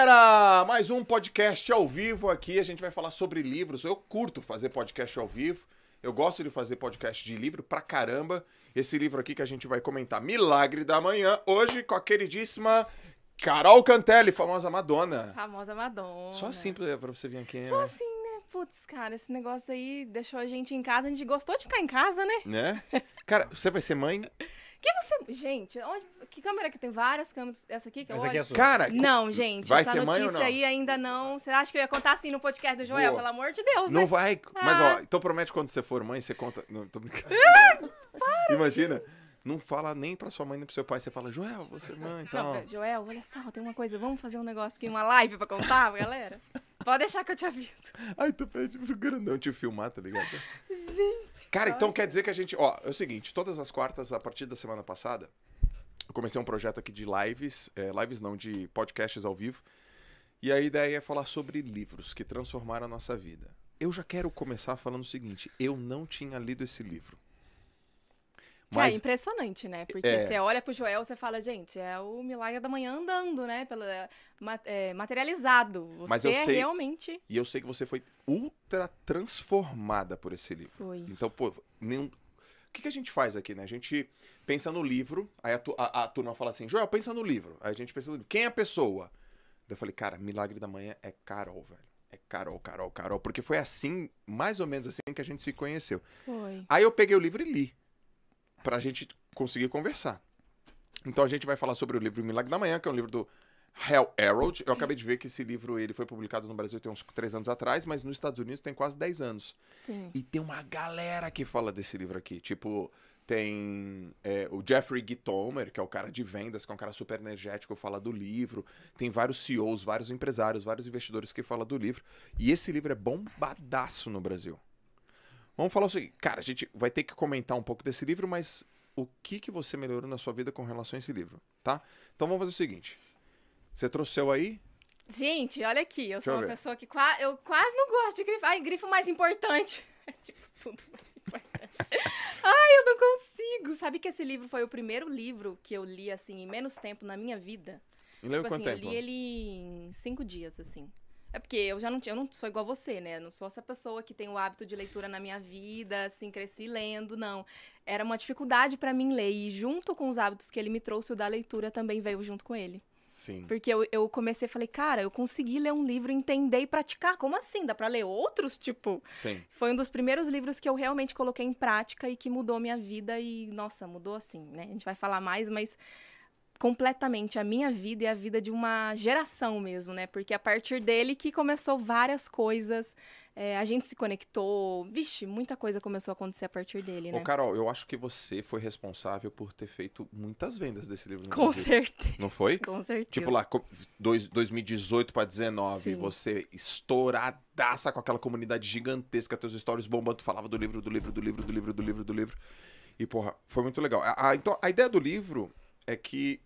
Galera, mais um podcast ao vivo aqui. A gente vai falar sobre livros. Eu curto fazer podcast ao vivo. Eu gosto de fazer podcast de livro pra caramba. Esse livro aqui que a gente vai comentar, Milagre da Manhã, hoje com a queridíssima Carol Cantelli, famosa Madonna. Famosa Madonna. Só assim pra você vir aqui, né? Só assim, né? Putz, cara, esse negócio aí deixou a gente em casa. A gente gostou de ficar em casa, né? Né? Cara, você vai ser mãe? que você. Gente, onde... que câmera que tem várias câmeras? Essa aqui que é essa É Cara, não, gente, vai essa ser notícia mãe ou não? aí ainda não. Você acha que eu ia contar assim no podcast do Joel? Boa. Pelo amor de Deus, né? Não vai. Ah. Mas ó, ah. então promete quando você for mãe, você conta. Não, tô brincando. Ah, para, Imagina. Não fala nem pra sua mãe nem pro seu pai. Você fala, Joel, você é mãe e então... tal. Joel, olha só, tem uma coisa. Vamos fazer um negócio aqui, uma live pra contar galera? Pode deixar que eu te aviso. Ai, tu pede pro grandão te filmar, tá ligado? Gente. Cara, então quer dizer que a gente. Ó, é o seguinte: todas as quartas, a partir da semana passada, eu comecei um projeto aqui de lives. É, lives não, de podcasts ao vivo. E a ideia é falar sobre livros que transformaram a nossa vida. Eu já quero começar falando o seguinte: eu não tinha lido esse livro. É Mas... É impressionante, né? Porque é... você olha pro Joel, você fala, gente, é o milagre da manhã andando, né? Pela, é, materializado. Você Mas eu é sei... realmente. E eu sei que você foi ultra transformada por esse livro. Foi. Então, pô, nem o que, que a gente faz aqui, né? A gente pensa no livro, aí a, tu, a, a, turma fala assim, Joel, pensa no livro. Aí a gente pensa no livro. Quem é a pessoa? Daí eu falei, cara, Milagre da Manhã é Carol, velho. É Carol, Carol, Carol. Porque foi assim, mais ou menos assim, que a gente se conheceu. Foi. Aí eu peguei o livro e li para a gente conseguir conversar. Então a gente vai falar sobre o livro Milagre da Manhã, que é um livro do Hal Herold. Eu acabei de ver que esse livro ele foi publicado no Brasil tem uns três anos atrás, mas nos Estados Unidos tem quase 10 anos. Sim. E tem uma galera que fala desse livro aqui. Tipo, tem é, o Jeffrey Gitomer, que é o cara de vendas, que é um cara super energético, fala do livro. Tem vários CEOs, vários empresários, vários investidores que falam do livro. E esse livro é bombadaço no Brasil. Vamos falar o seguinte, cara, a gente vai ter que comentar um pouco desse livro, mas o que que você melhorou na sua vida com relação a esse livro, tá? Então vamos fazer o seguinte. Você trouxe aí? Gente, olha aqui, eu Deixa sou eu uma ver. pessoa que qua... eu quase não gosto de grifo. Ai, grifo mais importante. tipo, tudo mais importante. Ai, eu não consigo. Sabe que esse livro foi o primeiro livro que eu li, assim, em menos tempo na minha vida? Não tipo assim, quanto tempo? eu li ele em cinco dias, assim. É porque eu já não tinha, eu não sou igual a você, né? Eu não sou essa pessoa que tem o hábito de leitura na minha vida, assim, cresci lendo, não. Era uma dificuldade para mim ler e junto com os hábitos que ele me trouxe, o da leitura também veio junto com ele. Sim. Porque eu, eu comecei, falei, cara, eu consegui ler um livro, entender e praticar. Como assim? Dá pra ler outros? Tipo. Sim. Foi um dos primeiros livros que eu realmente coloquei em prática e que mudou minha vida. E, nossa, mudou assim, né? A gente vai falar mais, mas completamente a minha vida e a vida de uma geração mesmo, né? Porque é a partir dele que começou várias coisas, é, a gente se conectou, vixe, muita coisa começou a acontecer a partir dele, né? Ô, Carol, eu acho que você foi responsável por ter feito muitas vendas desse livro. Com Brasil. certeza. Não foi? Com certeza. Tipo lá, dois, 2018 para 19, Sim. você estouradaça com aquela comunidade gigantesca, teus stories bombando, tu falava do livro, do livro, do livro, do livro, do livro, do livro. E, porra, foi muito legal. então, a ideia do livro é que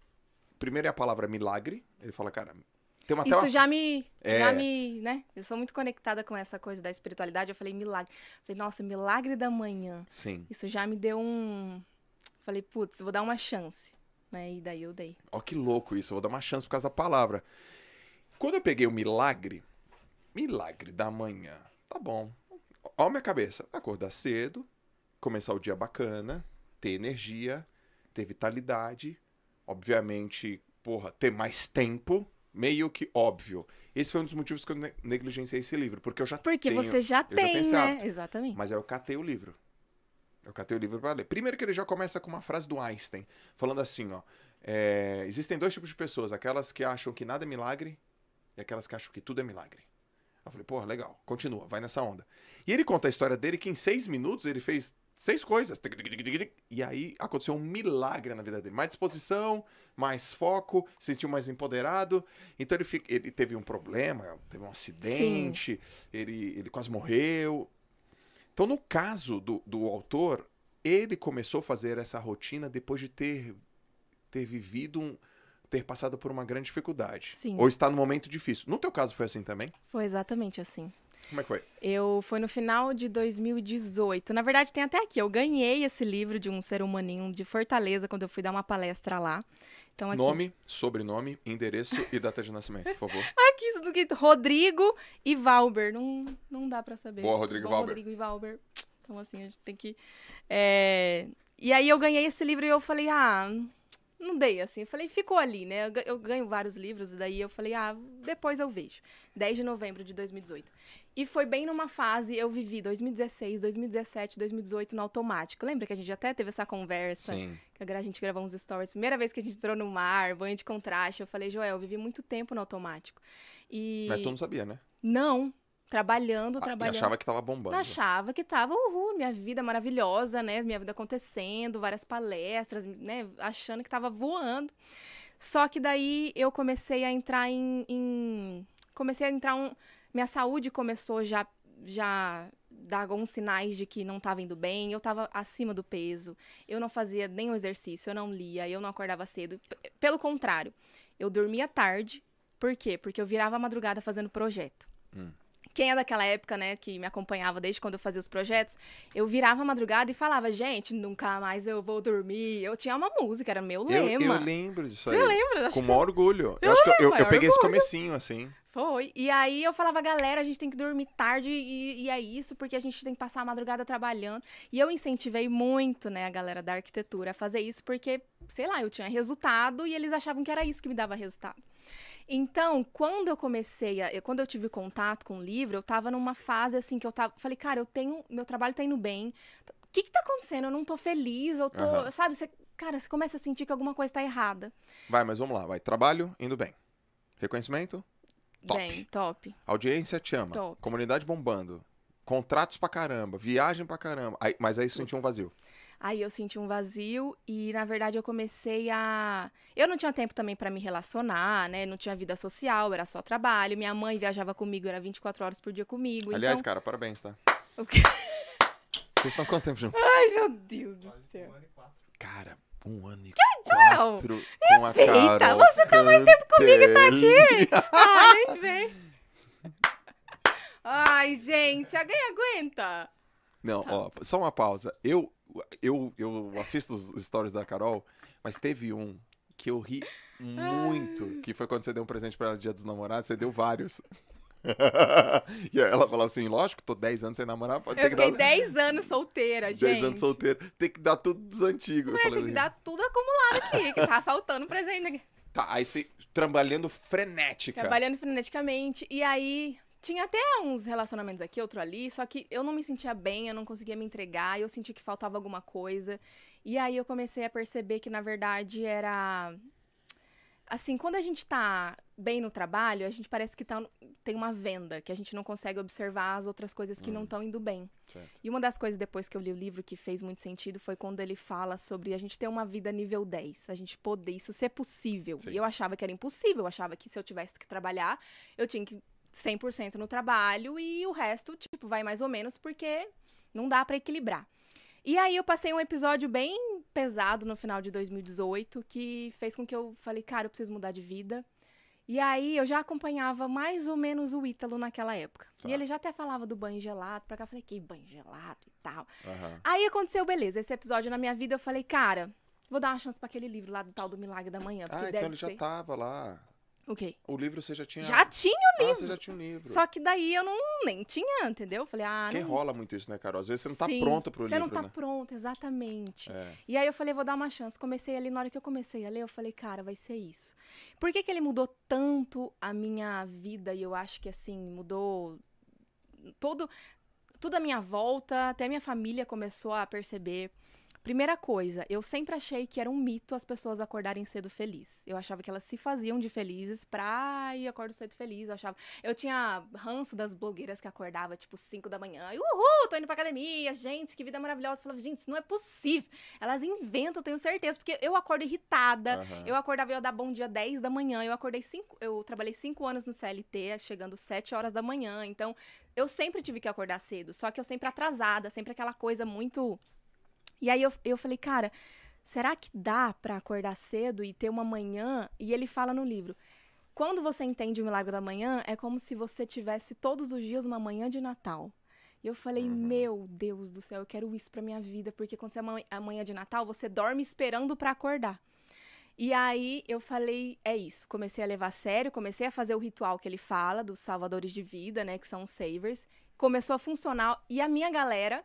primeiro é a palavra milagre. Ele fala, cara, isso uma... já me. É. Já me. Né? Eu sou muito conectada com essa coisa da espiritualidade. Eu falei, milagre. Eu falei, nossa, milagre da manhã. Sim. Isso já me deu um. falei, putz, vou dar uma chance. Né? E daí eu dei. Ó, que louco isso. Eu vou dar uma chance por causa da palavra. Quando eu peguei o milagre, milagre da manhã. Tá bom. Ó, minha cabeça. Acordar cedo, começar o dia bacana, ter energia, ter vitalidade, obviamente, porra, ter mais tempo, meio que óbvio. Esse foi um dos motivos que eu negligenciei esse livro, porque eu já porque tenho. Porque você já tem, já né? Hábito, Exatamente. Mas eu catei o livro. Eu catei o livro para ler. Primeiro que ele já começa com uma frase do Einstein, falando assim, ó. É, existem dois tipos de pessoas, aquelas que acham que nada é milagre e aquelas que acham que tudo é milagre. Eu falei, porra, legal, continua, vai nessa onda. E ele conta a história dele que em seis minutos ele fez seis coisas. E aí aconteceu um milagre na vida dele. Mais disposição, mais foco, se sentiu mais empoderado. Então ele, fica, ele teve um problema, teve um acidente, ele, ele quase morreu. Então, no caso do, do autor, ele começou a fazer essa rotina depois de ter, ter vivido um, ter passado por uma grande dificuldade. Sim. Ou estar num momento difícil. No teu caso foi assim também? Foi exatamente assim. Como é que foi? Eu foi no final de 2018. Na verdade, tem até aqui. Eu ganhei esse livro de um ser humaninho de Fortaleza quando eu fui dar uma palestra lá. Então, aqui... Nome, sobrenome, endereço e data de nascimento, por favor. aqui, isso do que Rodrigo e Valber. Não, não dá para saber. Boa, Rodrigo Bom, e Valber. Rodrigo e Valber. Então, assim, a gente tem que. É... E aí eu ganhei esse livro e eu falei, ah, não dei, assim. Eu falei, ficou ali, né? Eu ganho vários livros, e daí eu falei, ah, depois eu vejo. 10 de novembro de 2018. E foi bem numa fase, eu vivi 2016, 2017, 2018 no automático. Lembra que a gente até teve essa conversa? Sim. Que a gente gravou uns stories. Primeira vez que a gente entrou no mar, banho de contraste. Eu falei, Joel, eu vivi muito tempo no automático. E... Mas tu não sabia, né? Não, trabalhando, trabalhando. E achava que tava bombando. Achava que tava, uhul, minha vida maravilhosa, né? Minha vida acontecendo, várias palestras, né? Achando que tava voando. Só que daí eu comecei a entrar em. em... Comecei a entrar um. Minha saúde começou já. já dar alguns sinais de que não estava indo bem, eu estava acima do peso, eu não fazia nenhum exercício, eu não lia, eu não acordava cedo. P pelo contrário, eu dormia tarde. Por quê? Porque eu virava a madrugada fazendo projeto. Hum quem é daquela época, né, que me acompanhava desde quando eu fazia os projetos, eu virava a madrugada e falava, gente, nunca mais eu vou dormir. Eu tinha uma música, era meu lema. Eu, lembro disso Você aí. Você lembra? Com o maior orgulho. Eu, eu, lembro, eu, eu peguei orgulho. esse comecinho, assim. Foi. E aí eu falava, galera, a gente tem que dormir tarde e, e, é isso, porque a gente tem que passar a madrugada trabalhando. E eu incentivei muito, né, a galera da arquitetura a fazer isso, porque, sei lá, eu tinha resultado e eles achavam que era isso que me dava resultado. Então, quando eu comecei, a, quando eu tive contato com o livro, eu estava numa fase assim que eu tava, falei, cara, eu tenho, meu trabalho está indo bem. O que está acontecendo? Eu não estou feliz, eu tô, uhum. sabe, você, cara, você começa a sentir que alguma coisa está errada. Vai, mas vamos lá, vai, trabalho indo bem. Reconhecimento? Top. Bem, top. Audiência te ama. Top. Comunidade bombando. Contratos pra caramba, viagem pra caramba. Aí, mas aí sentiu um vazio. Aí eu senti um vazio e, na verdade, eu comecei a. Eu não tinha tempo também para me relacionar, né? Não tinha vida social, era só trabalho. Minha mãe viajava comigo, era 24 horas por dia comigo. Aliás, então... cara, parabéns, tá? O quê? Vocês estão quanto tempo juntos? Ai, meu Deus do céu. Um ano e quatro. Cara, um ano e que quatro. Que Joel? Respeita! Você tá mais tempo comigo e tá aqui! Ai, vem. Ai, gente, alguém aguenta? Não, tá. ó, só uma pausa. Eu eu, eu assisto os stories da Carol, mas teve um que eu ri muito, ah. que foi quando você deu um presente para ela no Dia dos Namorados, você deu vários. e ela falou assim: lógico, tô 10 anos sem namorar. Pode eu ter fiquei que dar... 10 anos solteira, 10 gente. 10 anos solteira. Tem que dar tudo dos antigos. Ué, tem assim. que dar tudo acumulado aqui, que tá faltando presente aqui. Tá, aí você trabalhando frenética. Trabalhando freneticamente. E aí, tinha até uns relacionamentos aqui, outro ali, só que eu não me sentia bem, eu não conseguia me entregar, eu sentia que faltava alguma coisa. E aí eu comecei a perceber que, na verdade, era. Assim, quando a gente tá bem no trabalho, a gente parece que tá, tem uma venda, que a gente não consegue observar as outras coisas que hum. não estão indo bem. Certo. E uma das coisas depois que eu li o livro que fez muito sentido foi quando ele fala sobre a gente ter uma vida nível 10, a gente poder isso ser possível. Sim. E eu achava que era impossível, eu achava que se eu tivesse que trabalhar, eu tinha que 100% no trabalho e o resto, tipo, vai mais ou menos porque não dá para equilibrar. E aí eu passei um episódio bem pesado no final de 2018 que fez com que eu falei, cara, eu preciso mudar de vida. E aí eu já acompanhava mais ou menos o Ítalo naquela época. Tá. E ele já até falava do banho gelado, pra cá eu falei, que banho gelado e tal. Uhum. Aí aconteceu, beleza, esse episódio na minha vida, eu falei, cara, vou dar uma chance para aquele livro lá do tal do Milagre da Manhã, porque ah, deve então ele ser... já tava lá. O quê? O livro você já tinha. Já tinha o livro. Ah, você já tinha o livro. Só que daí eu não nem tinha, entendeu? Falei, ah. Porque não... rola muito isso, né, Carol? Às vezes você não tá pronta pro você livro. Você não tá né? pronta, exatamente. É. E aí eu falei, vou dar uma chance. Comecei ali, na hora que eu comecei a ler, eu falei, cara, vai ser isso. Por que, que ele mudou tanto a minha vida? E eu acho que assim, mudou todo. Tudo à minha volta, até minha família começou a perceber. Primeira coisa, eu sempre achei que era um mito as pessoas acordarem cedo feliz. Eu achava que elas se faziam de felizes pra ir acordo cedo feliz. Eu achava. Eu tinha ranço das blogueiras que acordava tipo 5 da manhã e uhul, tô indo pra academia, gente, que vida maravilhosa. Eu falava, gente, isso não é possível. Elas inventam, tenho certeza, porque eu acordo irritada. Uhum. Eu acordava e ia dar bom dia 10 da manhã. Eu acordei 5, eu trabalhei 5 anos no CLT, chegando 7 horas da manhã. Então, eu sempre tive que acordar cedo, só que eu sempre atrasada, sempre aquela coisa muito e aí eu, eu falei, cara, será que dá para acordar cedo e ter uma manhã? E ele fala no livro. Quando você entende o milagre da manhã, é como se você tivesse todos os dias uma manhã de Natal. E eu falei, uhum. meu Deus do céu, eu quero isso pra minha vida, porque quando você é manhã de Natal, você dorme esperando para acordar. E aí eu falei, é isso. Comecei a levar a sério, comecei a fazer o ritual que ele fala, dos salvadores de vida, né? Que são os savers. Começou a funcionar. E a minha galera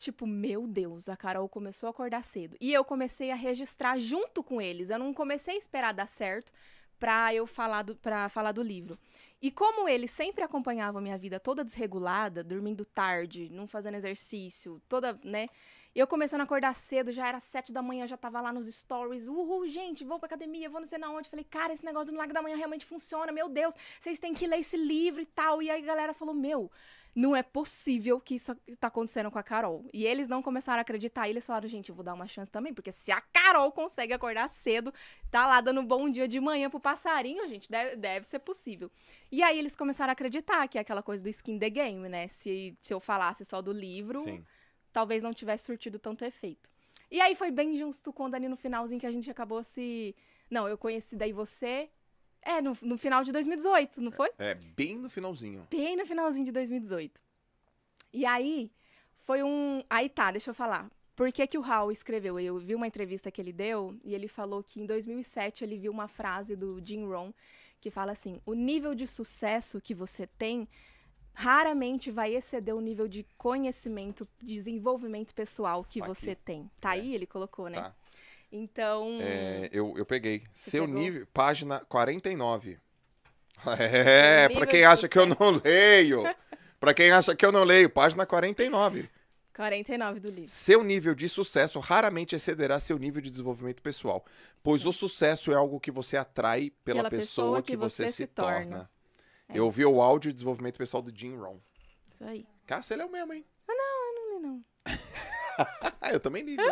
Tipo, meu Deus, a Carol começou a acordar cedo. E eu comecei a registrar junto com eles. Eu não comecei a esperar dar certo para eu falar do, pra falar do livro. E como eles sempre acompanhavam minha vida toda desregulada, dormindo tarde, não fazendo exercício, toda, né? Eu começando a acordar cedo, já era sete da manhã, já tava lá nos stories. Uhul, gente, vou pra academia, vou não sei na onde. Falei, cara, esse negócio do milagre da manhã realmente funciona, meu Deus, vocês têm que ler esse livro e tal. E aí a galera falou, meu, não é possível que isso tá acontecendo com a Carol. E eles não começaram a acreditar. E eles falaram, gente, eu vou dar uma chance também. Porque se a Carol consegue acordar cedo, tá lá dando bom dia de manhã pro passarinho, gente, deve, deve ser possível. E aí eles começaram a acreditar, que é aquela coisa do skin the game, né? Se, se eu falasse só do livro, Sim. talvez não tivesse surtido tanto efeito. E aí foi bem justo quando ali no finalzinho que a gente acabou se... Não, eu conheci daí você, é, no, no final de 2018, não foi? É, bem no finalzinho. Bem no finalzinho de 2018. E aí, foi um. Aí tá, deixa eu falar. Por que, que o Hal escreveu? Eu vi uma entrevista que ele deu e ele falou que em 2007 ele viu uma frase do Jim Rohn que fala assim: o nível de sucesso que você tem raramente vai exceder o nível de conhecimento, desenvolvimento pessoal que tá Aqui. você tem. Tá é. aí, ele colocou, né? Tá. Então. É, eu, eu peguei. Você Seu pegou? nível, página 49. É, para quem acha que eu não leio. para quem acha que eu não leio, página 49. 49 do livro. Seu nível de sucesso raramente excederá seu nível de desenvolvimento pessoal, pois Sim. o sucesso é algo que você atrai pela, pela pessoa, pessoa, que, que você, você, se torna. torna. É. Eu ouvi o áudio de desenvolvimento pessoal do Jim Rohn. Isso aí. ele é o mesmo, hein? Ah, não, eu não li, não. eu também ligo.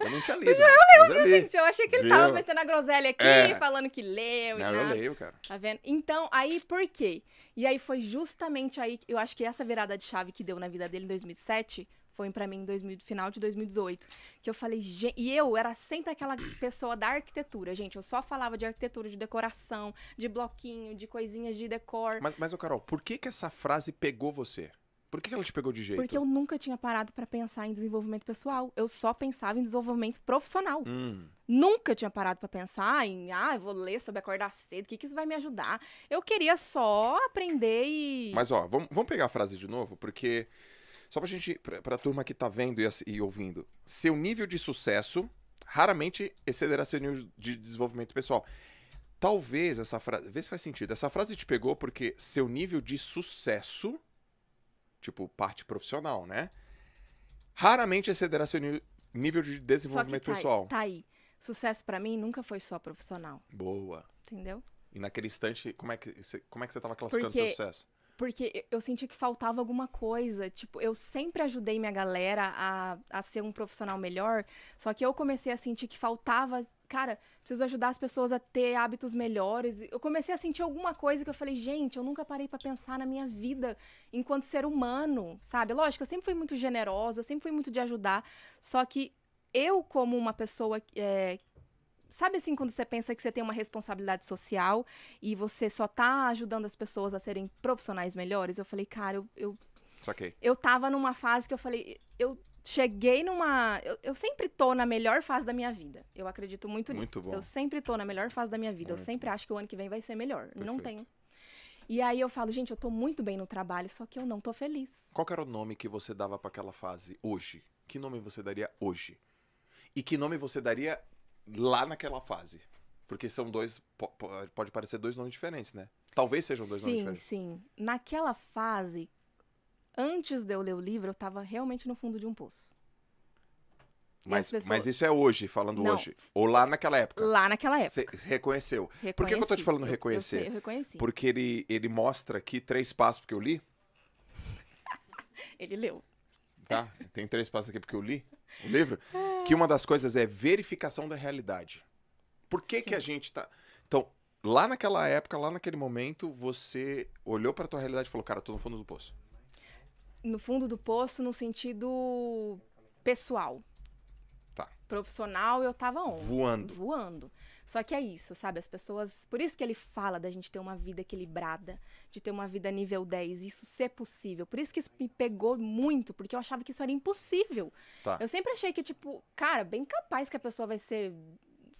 Eu não tinha lido. eu lembro, gente. Eu achei que ele Viu? tava metendo a groselha aqui, é. falando que leu não, e nada. eu leio, cara. Tá vendo? Então, aí por quê? E aí foi justamente aí, eu acho que essa virada de chave que deu na vida dele em 2007 foi para mim em 2000, final de 2018, que eu falei, gente, e eu era sempre aquela pessoa da arquitetura, gente, eu só falava de arquitetura, de decoração, de bloquinho, de coisinhas de decor. Mas, mas Carol, por que que essa frase pegou você? Por que ela te pegou de jeito? Porque eu nunca tinha parado para pensar em desenvolvimento pessoal. Eu só pensava em desenvolvimento profissional. Hum. Nunca tinha parado para pensar em, ah, eu vou ler sobre acordar cedo, o que, que isso vai me ajudar? Eu queria só aprender e. Mas, ó, vamos, pegar a frase de novo, porque. Só pra gente. Pra, pra turma que tá vendo e, e ouvindo. Seu nível de sucesso raramente excederá seu nível de desenvolvimento pessoal. Talvez essa frase. Vê se faz sentido. Essa frase te pegou porque seu nível de sucesso tipo, parte profissional, né? Raramente excederá seu nível de desenvolvimento tá pessoal. Aí, tá aí. Sucesso para mim nunca foi só profissional. Boa. Entendeu? E naquele instante, como é que você, como é que você tava classificando Porque seu sucesso? Porque eu senti que faltava alguma coisa. Tipo, eu sempre ajudei minha galera a, a ser um profissional melhor. Só que eu comecei a sentir que faltava. Cara, preciso ajudar as pessoas a ter hábitos melhores. Eu comecei a sentir alguma coisa que eu falei, gente, eu nunca parei para pensar na minha vida enquanto ser humano, sabe? Lógico, eu sempre fui muito generosa, eu sempre fui muito de ajudar. Só que eu, como uma pessoa é, sabe assim, quando você pensa que você tem uma responsabilidade social e você só tá ajudando as pessoas a serem profissionais melhores? Eu falei, cara, eu. eu Saquei. Eu tava numa fase que eu falei, eu cheguei numa. Eu, eu sempre tô na melhor fase da minha vida. Eu acredito muito, muito nisso. Bom. Eu sempre tô na melhor fase da minha vida. Muito. Eu sempre acho que o ano que vem vai ser melhor. Perfeito. Não tenho. E aí eu falo, gente, eu tô muito bem no trabalho, só que eu não tô feliz. Qual era o nome que você dava para aquela fase hoje? Que nome você daria hoje? E que nome você daria lá naquela fase. Porque são dois. Pode parecer dois nomes diferentes, né? Talvez sejam dois sim, nomes diferentes. Sim, sim. Naquela fase, antes de eu ler o livro, eu estava realmente no fundo de um poço. Mas, pessoas... mas isso é hoje, falando Não. hoje. Ou lá naquela época. Lá naquela época. Você reconheceu. Reconheci. Por que, que, eu tô te falando reconhecer? Eu, eu, sei, eu reconheci. Porque ele, ele mostra aqui três passos que eu li. ele leu. Tá, tem três passos aqui porque eu li o livro. Ah que uma das coisas é verificação da realidade. Por que, que a gente tá. Então, lá naquela época, lá naquele momento, você olhou para tua realidade e falou: Cara, tô no fundo do poço. No fundo do poço, no sentido pessoal. Tá. Profissional, eu tava onde? Voando. Voando. Só que é isso, sabe? As pessoas. Por isso que ele fala da gente ter uma vida equilibrada, de ter uma vida nível 10, isso ser possível. Por isso que isso me pegou muito, porque eu achava que isso era impossível. Tá. Eu sempre achei que, tipo, cara, bem capaz que a pessoa vai ser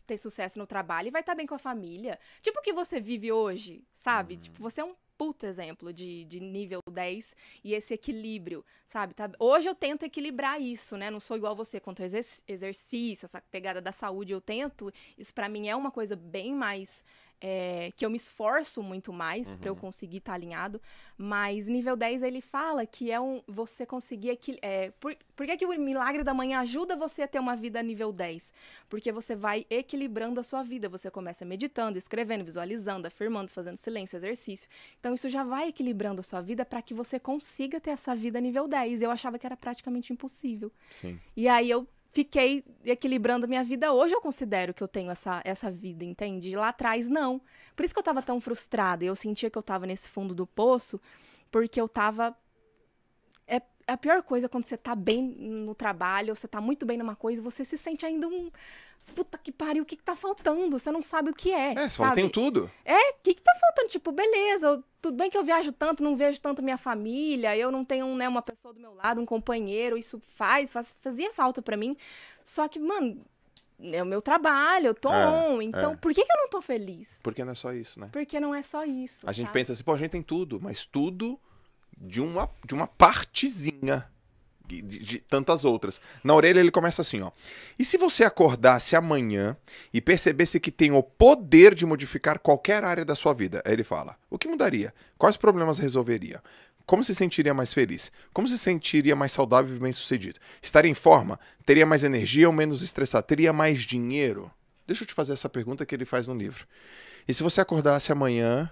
ter sucesso no trabalho e vai estar tá bem com a família. Tipo o que você vive hoje, sabe? Hum. Tipo, você é um puta exemplo de, de nível 10 e esse equilíbrio, sabe? Tá? Hoje eu tento equilibrar isso, né? Não sou igual você quanto exercício, essa pegada da saúde, eu tento. Isso para mim é uma coisa bem mais é, que eu me esforço muito mais uhum. para eu conseguir estar tá alinhado, mas nível 10 ele fala que é um você conseguir aqui, é, eh, por, por que, que o milagre da manhã ajuda você a ter uma vida nível 10? Porque você vai equilibrando a sua vida, você começa meditando, escrevendo, visualizando, afirmando, fazendo silêncio, exercício. Então isso já vai equilibrando a sua vida para que você consiga ter essa vida nível 10. Eu achava que era praticamente impossível. Sim. E aí eu fiquei equilibrando minha vida. Hoje eu considero que eu tenho essa, essa vida, entende? Lá atrás, não. Por isso que eu tava tão frustrada. Eu sentia que eu tava nesse fundo do poço, porque eu tava. É, é a pior coisa quando você tá bem no trabalho, você tá muito bem numa coisa, você se sente ainda um puta que pariu, o que, que tá faltando? Você não sabe o que é. É, só tem tudo. É, o que, que tá faltando? Tipo, beleza, eu, tudo bem que eu viajo tanto, não vejo tanto minha família, eu não tenho né, uma pessoa do meu lado, um companheiro, isso faz, faz fazia falta para mim. Só que, mano, é o meu trabalho, eu tô é, on. É. Então, é. por que, que eu não tô feliz? Porque não é só isso, né? Porque não é só isso. A sabe? gente pensa assim, pô, a gente tem tudo, mas tudo de uma, de uma partezinha de, de tantas outras. Na orelha ele começa assim, ó. E se você acordasse amanhã e percebesse que tem o poder de modificar qualquer área da sua vida? Aí ele fala: o que mudaria? Quais problemas resolveria? Como se sentiria mais feliz? Como se sentiria mais saudável e bem-sucedido? Estaria em forma? Teria mais energia ou menos estressado? Teria mais dinheiro? Deixa eu te fazer essa pergunta que ele faz no livro. E se você acordasse amanhã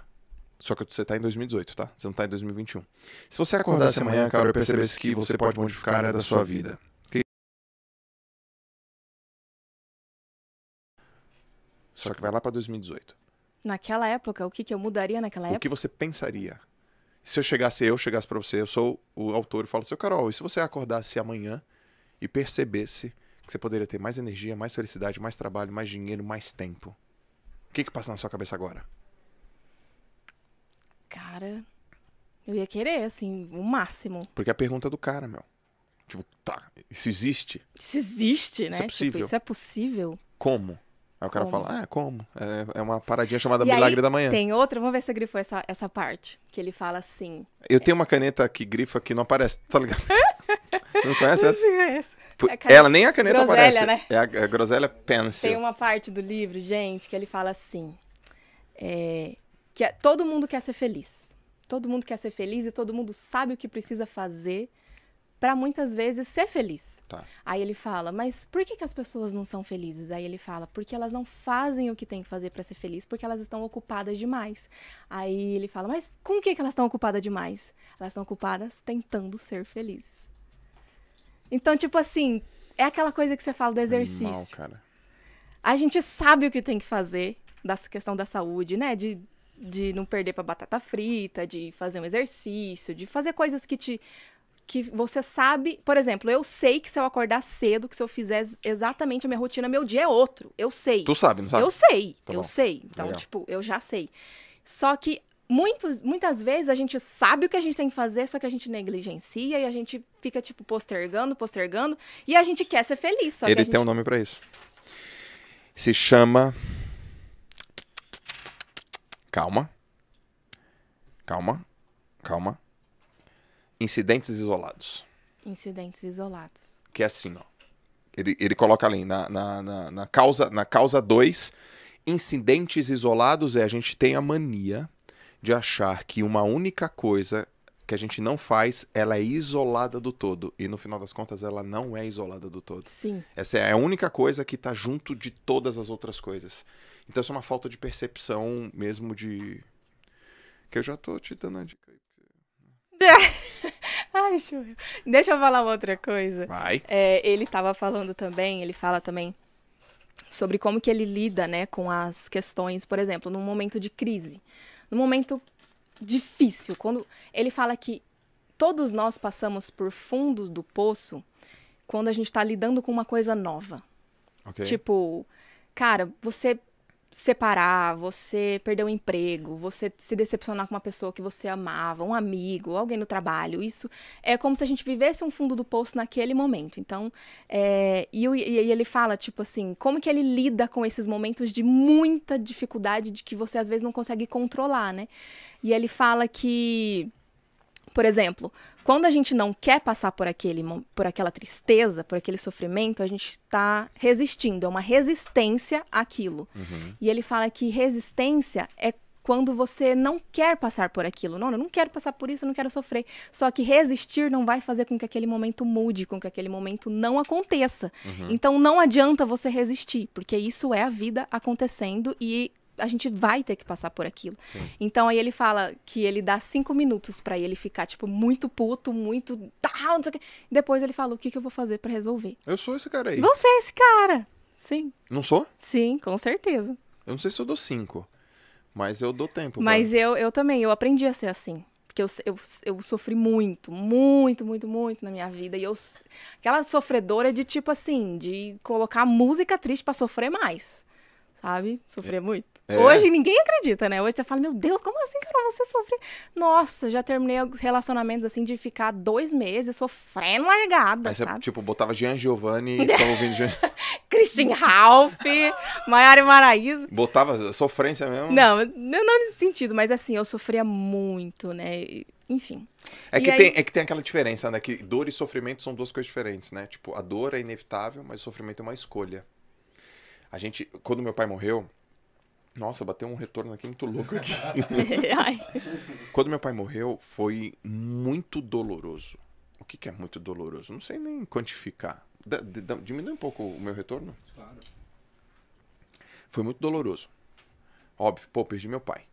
só que você está em 2018, tá? Você não está em 2021. Se você acordasse amanhã, cara, e percebesse que você pode modificar a área da sua vida, Só que vai lá para 2018. Naquela época, o que, que eu mudaria naquela época? O que você pensaria? Se eu chegasse, eu chegasse para você, eu sou o autor e falo assim, Carol, e se você acordasse amanhã e percebesse que você poderia ter mais energia, mais felicidade, mais trabalho, mais dinheiro, mais tempo? O que, que passa na sua cabeça agora? Cara, eu ia querer, assim, o máximo. Porque é a pergunta é do cara, meu. Tipo, tá, isso existe? Isso existe, né? Isso é tipo, possível. Tipo, isso é possível. Como? Aí o cara como? fala, ah, é como? É, é uma paradinha chamada e Milagre aí, da Manhã. Tem outra, vamos ver se grifou essa, essa parte. Que ele fala assim. Eu é... tenho uma caneta que grifa que não aparece, tá ligado? não conhece não essa? Conheço. É, é Ela nem a caneta groselha, aparece. Né? É a, a groselha pencil. Tem uma parte do livro, gente, que ele fala assim. É, que é, todo mundo quer ser feliz. Todo mundo quer ser feliz e todo mundo sabe o que precisa fazer para muitas vezes ser feliz. Tá. Aí ele fala, mas por que, que as pessoas não são felizes? Aí ele fala, porque elas não fazem o que tem que fazer para ser feliz, porque elas estão ocupadas demais. Aí ele fala, mas com o que, que elas estão ocupadas demais? Elas estão ocupadas tentando ser felizes. Então, tipo assim, é aquela coisa que você fala do exercício. Mal, cara. A gente sabe o que tem que fazer, dessa questão da saúde, né? De de não perder para batata frita, de fazer um exercício, de fazer coisas que te que você sabe, por exemplo, eu sei que se eu acordar cedo, que se eu fizer exatamente a minha rotina, meu dia é outro. Eu sei. Tu sabe, não sabe? Eu sei. Tá eu bom. sei. Então, Legal. tipo, eu já sei. Só que muitos, muitas vezes a gente sabe o que a gente tem que fazer, só que a gente negligencia e a gente fica, tipo, postergando, postergando. E a gente quer ser feliz. Só Ele que a gente... tem um nome para isso. Se chama Calma. Calma. Calma. Incidentes isolados. Incidentes isolados. Que é assim, ó. Ele, ele coloca ali na, na, na, na causa na causa 2, incidentes isolados é a gente tem a mania de achar que uma única coisa que a gente não faz, ela é isolada do todo. E no final das contas, ela não é isolada do todo. Sim. Essa é a única coisa que está junto de todas as outras coisas. Então isso é uma falta de percepção mesmo de. Que eu já tô te dando a dica aí. Né? Ai, Júlio. Deixa eu falar outra coisa. Vai. É, ele estava falando também, ele fala também sobre como que ele lida, né, com as questões, por exemplo, num momento de crise, num momento difícil, quando ele fala que todos nós passamos por fundos do poço quando a gente está lidando com uma coisa nova. Okay. Tipo, cara, você separar, você perder o emprego, você se decepcionar com uma pessoa que você amava, um amigo, alguém no trabalho. Isso é como se a gente vivesse um fundo do poço naquele momento. Então, é, e, e ele fala, tipo assim, como que ele lida com esses momentos de muita dificuldade de que você às vezes não consegue controlar, né? E ele fala que, por exemplo, quando a gente não quer passar por aquele, por aquela tristeza, por aquele sofrimento, a gente está resistindo, é uma resistência àquilo. Uhum. E ele fala que resistência é quando você não quer passar por aquilo. Não, eu não quero passar por isso, eu não quero sofrer. Só que resistir não vai fazer com que aquele momento mude, com que aquele momento não aconteça. Uhum. Então não adianta você resistir, porque isso é a vida acontecendo e a gente vai ter que passar por aquilo. Sim. Então aí ele fala que ele dá cinco minutos para ele ficar, tipo, muito puto, muito. tal não sei o que. Depois ele fala: o que, que eu vou fazer para resolver? Eu sou esse cara aí. Você é esse cara. Sim. Não sou? Sim, com certeza. Eu não sei se eu dou cinco, mas eu dou tempo. Mas eu, eu também, eu aprendi a ser assim. Porque eu, eu, eu sofri muito, muito, muito, muito na minha vida. E eu. Aquela sofredora de tipo assim, de colocar música triste para sofrer mais sabe? Sofria é. muito. É. Hoje ninguém acredita, né? Hoje você fala, meu Deus, como assim, cara? Você sofre. Nossa, já terminei relacionamentos assim de ficar dois meses sofrendo largada. Aí você, sabe? tipo, botava Jean Giovanni e tava ouvindo Jean. Christian Ralph, Maiara e Maraísa. Botava sofrência mesmo? Não, não nesse sentido, mas assim, eu sofria muito, né? Enfim. É que, aí... tem, é que tem aquela diferença, né? Que dor e sofrimento são duas coisas diferentes, né? Tipo, a dor é inevitável, mas o sofrimento é uma escolha. A gente, quando meu pai morreu, nossa, bateu um retorno aqui muito louco aqui. Quando meu pai morreu, foi muito doloroso. O que, que é muito doloroso? Não sei nem quantificar. D diminui um pouco o meu retorno? Claro. Foi muito doloroso. Óbvio, pô, perdi meu pai.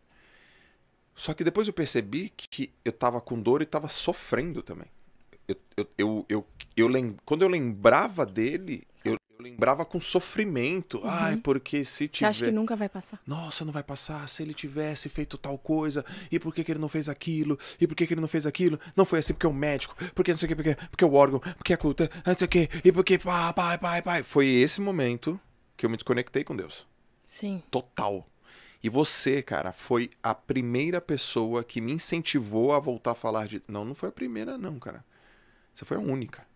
Só que depois eu percebi que eu tava com dor e tava sofrendo também. Eu, eu, eu, eu, eu lem... Quando eu lembrava dele, eu, eu lembrava com sofrimento. Uhum. Ai, porque se tiver. Você acha que nunca vai passar? Nossa, não vai passar. Se ele tivesse feito tal coisa, e por que, que ele não fez aquilo? E por que, que ele não fez aquilo? Não foi assim porque é o um médico, porque não sei o que, porque, porque é o órgão, porque é a culta. não sei o que, e porque Pai, pai, pai, pai. Foi esse momento que eu me desconectei com Deus. Sim. Total. E você, cara, foi a primeira pessoa que me incentivou a voltar a falar de. Não, não foi a primeira, não, cara. Você foi a única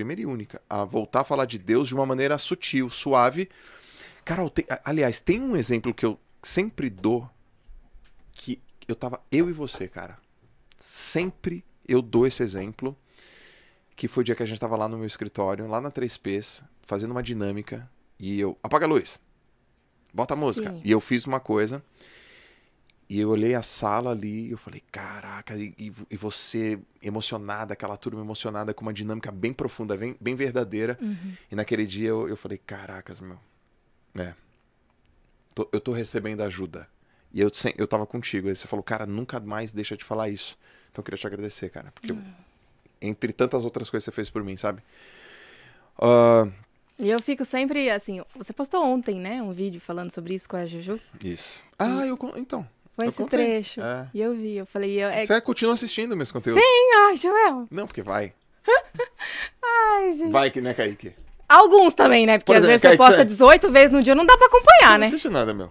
primeira e única, a voltar a falar de Deus de uma maneira sutil, suave. Carol, tem, aliás, tem um exemplo que eu sempre dou que eu tava eu e você, cara. Sempre eu dou esse exemplo que foi o dia que a gente tava lá no meu escritório, lá na 3Ps, fazendo uma dinâmica e eu apaga a luz. Bota a música. Sim. E eu fiz uma coisa e eu olhei a sala ali e eu falei, caraca, e, e, você emocionada, aquela turma emocionada com uma dinâmica bem profunda, bem, bem verdadeira. Uhum. E naquele dia eu, eu falei, caracas, meu, né? eu tô recebendo ajuda. E eu, eu tava contigo. Aí você falou, cara, nunca mais deixa de falar isso. Então eu queria te agradecer, cara. Porque uhum. entre tantas outras coisas que você fez por mim, sabe? Uh, e eu fico sempre assim. Você postou ontem, né? Um vídeo falando sobre isso com a Juju. Isso. Ah, eu. Então com esse contei. trecho. É. E eu vi, eu falei. Eu, é... Você continua assistindo meus conteúdos? Sim, ó, Joel. Não, porque vai. Ai, gente. Vai que, né, Kaique? Alguns também, né? Porque Por às exemplo, vezes Kaique, você posta 18 vezes no dia, não dá pra acompanhar, você né? Não assiste nada, meu.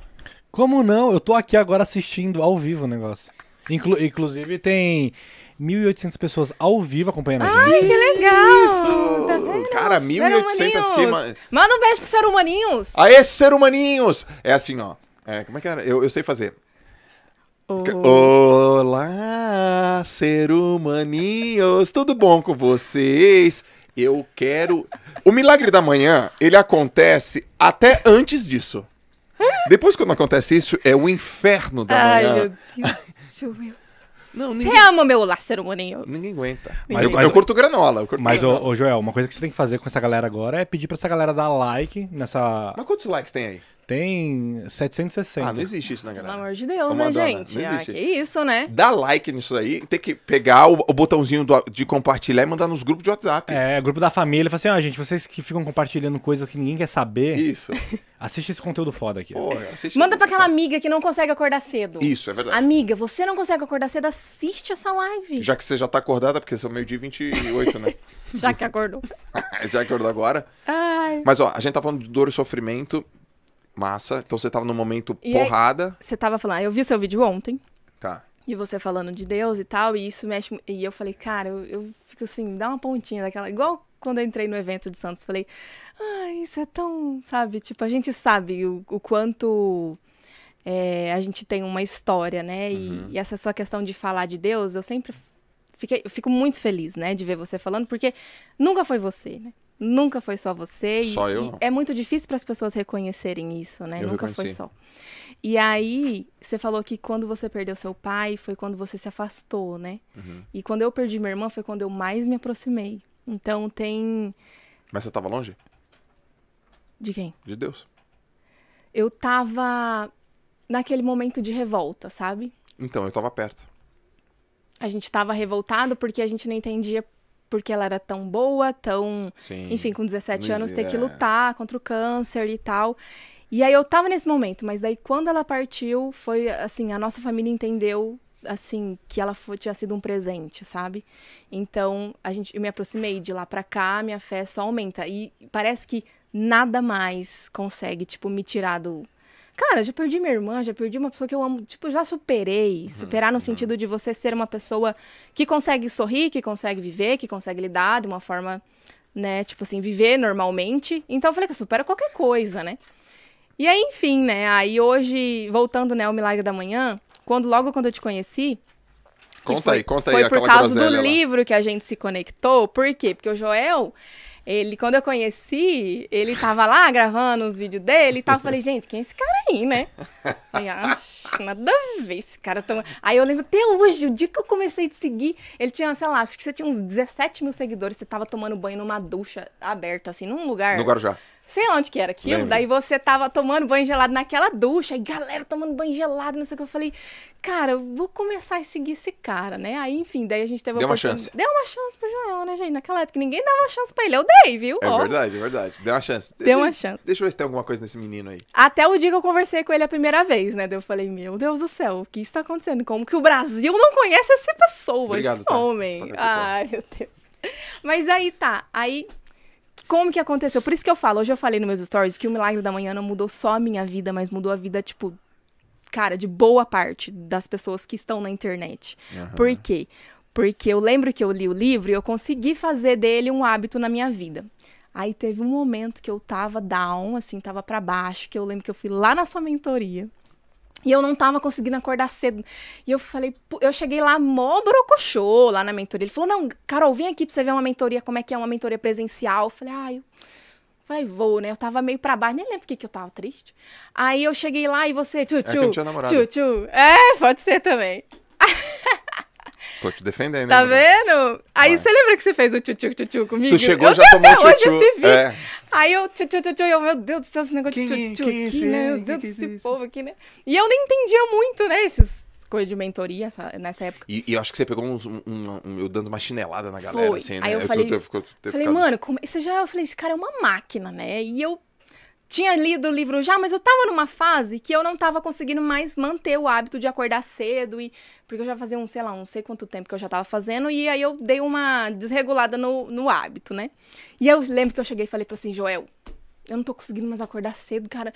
Como não? Eu tô aqui agora assistindo ao vivo o negócio. Inclu inclusive, tem 1.800 pessoas ao vivo acompanhando Ai, a gente. Ai, que legal! Isso! Tá Cara, 1.800 que... Manda um beijo pro Ser Humaninhos! Aê, Ser Humaninhos! É assim, ó. É, como é que era? Eu, eu sei fazer. Olá, ser humaninhos, tudo bom com vocês? Eu quero. O milagre da manhã, ele acontece até antes disso. Depois, quando acontece isso, é o inferno da Ai, manhã. Ai, meu Deus. Não, ninguém... Você ama meu olá, ser humaninhos. Ninguém aguenta. Mas, eu, mas, eu curto granola. Eu curto mas, granola. Ô, ô, Joel, uma coisa que você tem que fazer com essa galera agora é pedir pra essa galera dar like nessa. Mas quantos likes tem aí? tem 760. Ah, não existe isso na né, galera. Pelo amor de Deus, né, né, gente? Não existe. Ah, que isso, né? Dá like nisso aí, tem que pegar o, o botãozinho do, de compartilhar e mandar nos grupos de WhatsApp. É, grupo da família. Fala assim, ó, ah, gente, vocês que ficam compartilhando coisas que ninguém quer saber. Isso. Assiste esse conteúdo foda aqui. Porra, assiste Manda pra aquela amiga que não consegue acordar cedo. Isso, é verdade. Amiga, você não consegue acordar cedo, assiste essa live. Já que você já tá acordada, porque são meio-dia e 28, né? já que acordou. já que acordou agora. Ai. Mas, ó, a gente tá falando de dor e sofrimento Massa. Então você tava no momento e porrada. Aí, você tava falando, ah, eu vi seu vídeo ontem. Tá. E você falando de Deus e tal, e isso mexe. E eu falei, cara, eu, eu fico assim, dá uma pontinha daquela. Igual quando eu entrei no evento de Santos, falei, ah, isso é tão, sabe? Tipo, a gente sabe o, o quanto é, a gente tem uma história, né? E, uhum. e, essa sua questão de falar de Deus, eu sempre fiquei, eu fico muito feliz, né, de ver você falando, porque nunca foi você, né? Nunca foi só você. Só e, eu. E é muito difícil para as pessoas reconhecerem isso, né? Eu Nunca reconheci. foi só. E aí, você falou que quando você perdeu seu pai foi quando você se afastou, né? Uhum. E quando eu perdi minha irmã foi quando eu mais me aproximei. Então tem. Mas você estava longe? De quem? De Deus. Eu estava naquele momento de revolta, sabe? Então, eu estava perto. A gente estava revoltado porque a gente não entendia porque ela era tão boa, tão. Sim. Enfim, com 17 mas anos, é... ter que é. lutar contra o câncer e tal. E aí eu tava nesse momento, mas daí quando ela partiu, foi assim, a nossa família entendeu assim que ela foi, tinha sido um presente, sabe? Então, a gente eu me aproximei de lá para cá, minha fé só aumenta e parece que nada mais consegue tipo me tirar do Cara, já perdi minha irmã, já perdi uma pessoa que eu amo. Tipo, já superei. Uhum, Superar no uhum. sentido de você ser uma pessoa que consegue sorrir, que consegue viver, que consegue lidar de uma forma, né? Tipo assim, viver normalmente. Então eu falei que eu supero qualquer coisa, né? E aí, enfim, né? Aí hoje, voltando, né, ao Milagre da Manhã, quando logo quando eu te conheci. Conta foi, aí, conta foi aí. Foi por causa do livro que a gente se conectou. Por quê? Porque o Joel ele, quando eu conheci, ele tava lá gravando os vídeos dele e tal. Eu falei, gente, quem é esse cara aí, né? Aí, nada a ver, esse cara tão... Aí eu lembro até hoje, o dia que eu comecei a te seguir, ele tinha, sei lá, acho que você tinha uns 17 mil seguidores, você tava tomando banho numa ducha aberta, assim, num lugar... No Guarujá sei lá onde que era aquilo. Lembra. Daí você tava tomando banho gelado naquela ducha, e galera tomando banho gelado, não sei o que. Eu falei, cara, eu vou começar a seguir esse cara, né? Aí, enfim, daí a gente teve Deu uma chance. Deu uma chance pro Joel, né, gente? Naquela época, ninguém dava chance pra ele. Eu dei, viu? É Ó. verdade, é verdade. Deu uma chance. Deu uma chance. Deixa eu ver se tem alguma coisa nesse menino aí. Até o dia que eu conversei com ele a primeira vez, né? Daí eu falei, meu Deus do céu, o que está acontecendo? Como que o Brasil não conhece essa pessoa, Obrigado, esse tá. homem? Tá, tá, tá, tá. Ai, meu Deus. Mas aí tá, aí como que aconteceu? Por isso que eu falo, hoje eu falei nos meus stories que o milagre da manhã não mudou só a minha vida, mas mudou a vida, tipo, cara, de boa parte das pessoas que estão na internet. Uhum. Por quê? Porque eu lembro que eu li o livro e eu consegui fazer dele um hábito na minha vida. Aí teve um momento que eu tava down, assim, tava para baixo, que eu lembro que eu fui lá na sua mentoria. E eu não tava conseguindo acordar cedo. E eu falei, eu cheguei lá mó brocochô, lá na mentoria. Ele falou, não, Carol, vem aqui pra você ver uma mentoria, como é que é uma mentoria presencial. Eu falei, ah, eu... Falei, vou, né? Eu tava meio pra baixo, nem lembro porque que eu tava triste. Aí eu cheguei lá e você, tchu, é, tchu, é tchu, tchu. É, pode ser também. Tô te defendendo. Tá vendo? Aí você lembra que você fez o tchutchu tchutchu comigo? Tu chegou, eu já tomou até tchutchu. hoje esse é. Aí eu tchutchu tchutchu, eu, meu Deus do céu, esse negócio de é tchutchu aqui, né? Meu é? Deus desse é povo aqui, né? E eu nem entendia muito, né, esses coisas de mentoria essa, nessa época. E, e, eu acho que você pegou um, um, um, eu dando uma chinelada na galera, Foi. assim, né? Aí eu, eu falei, falei mano, como... você já, eu falei, esse cara é uma máquina, né? E eu tinha lido o livro já, mas eu tava numa fase que eu não tava conseguindo mais manter o hábito de acordar cedo e porque eu já fazia um, sei lá, um não sei quanto tempo que eu já tava fazendo e aí eu dei uma desregulada no, no hábito, né? E eu lembro que eu cheguei e falei para assim, Joel, eu não tô conseguindo mais acordar cedo, cara.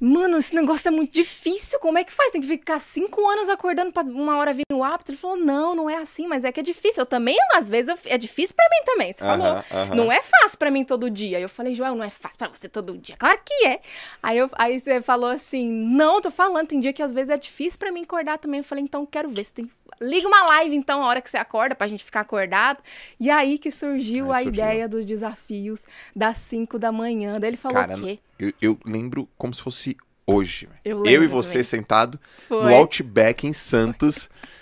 Mano, esse negócio é muito difícil. Como é que faz? Tem que ficar cinco anos acordando pra uma hora vir o hábito. Ele falou, não, não é assim, mas é que é difícil. Eu também, às vezes, eu, é difícil pra mim também. Você uh -huh, falou, uh -huh. não é fácil pra mim todo dia. Eu falei, Joel, não é fácil pra você todo dia. Claro que é. Aí, eu, aí você falou assim, não, tô falando, tem dia que às vezes é difícil pra mim acordar também. Eu falei, então quero ver se tem Liga uma live, então, a hora que você acorda, pra gente ficar acordado. E aí que surgiu aí a surgiu. ideia dos desafios das 5 da manhã. Daí ele falou Cara, o quê? Eu, eu lembro como se fosse hoje. Eu, eu e você também. sentado Foi. no Outback em Santos.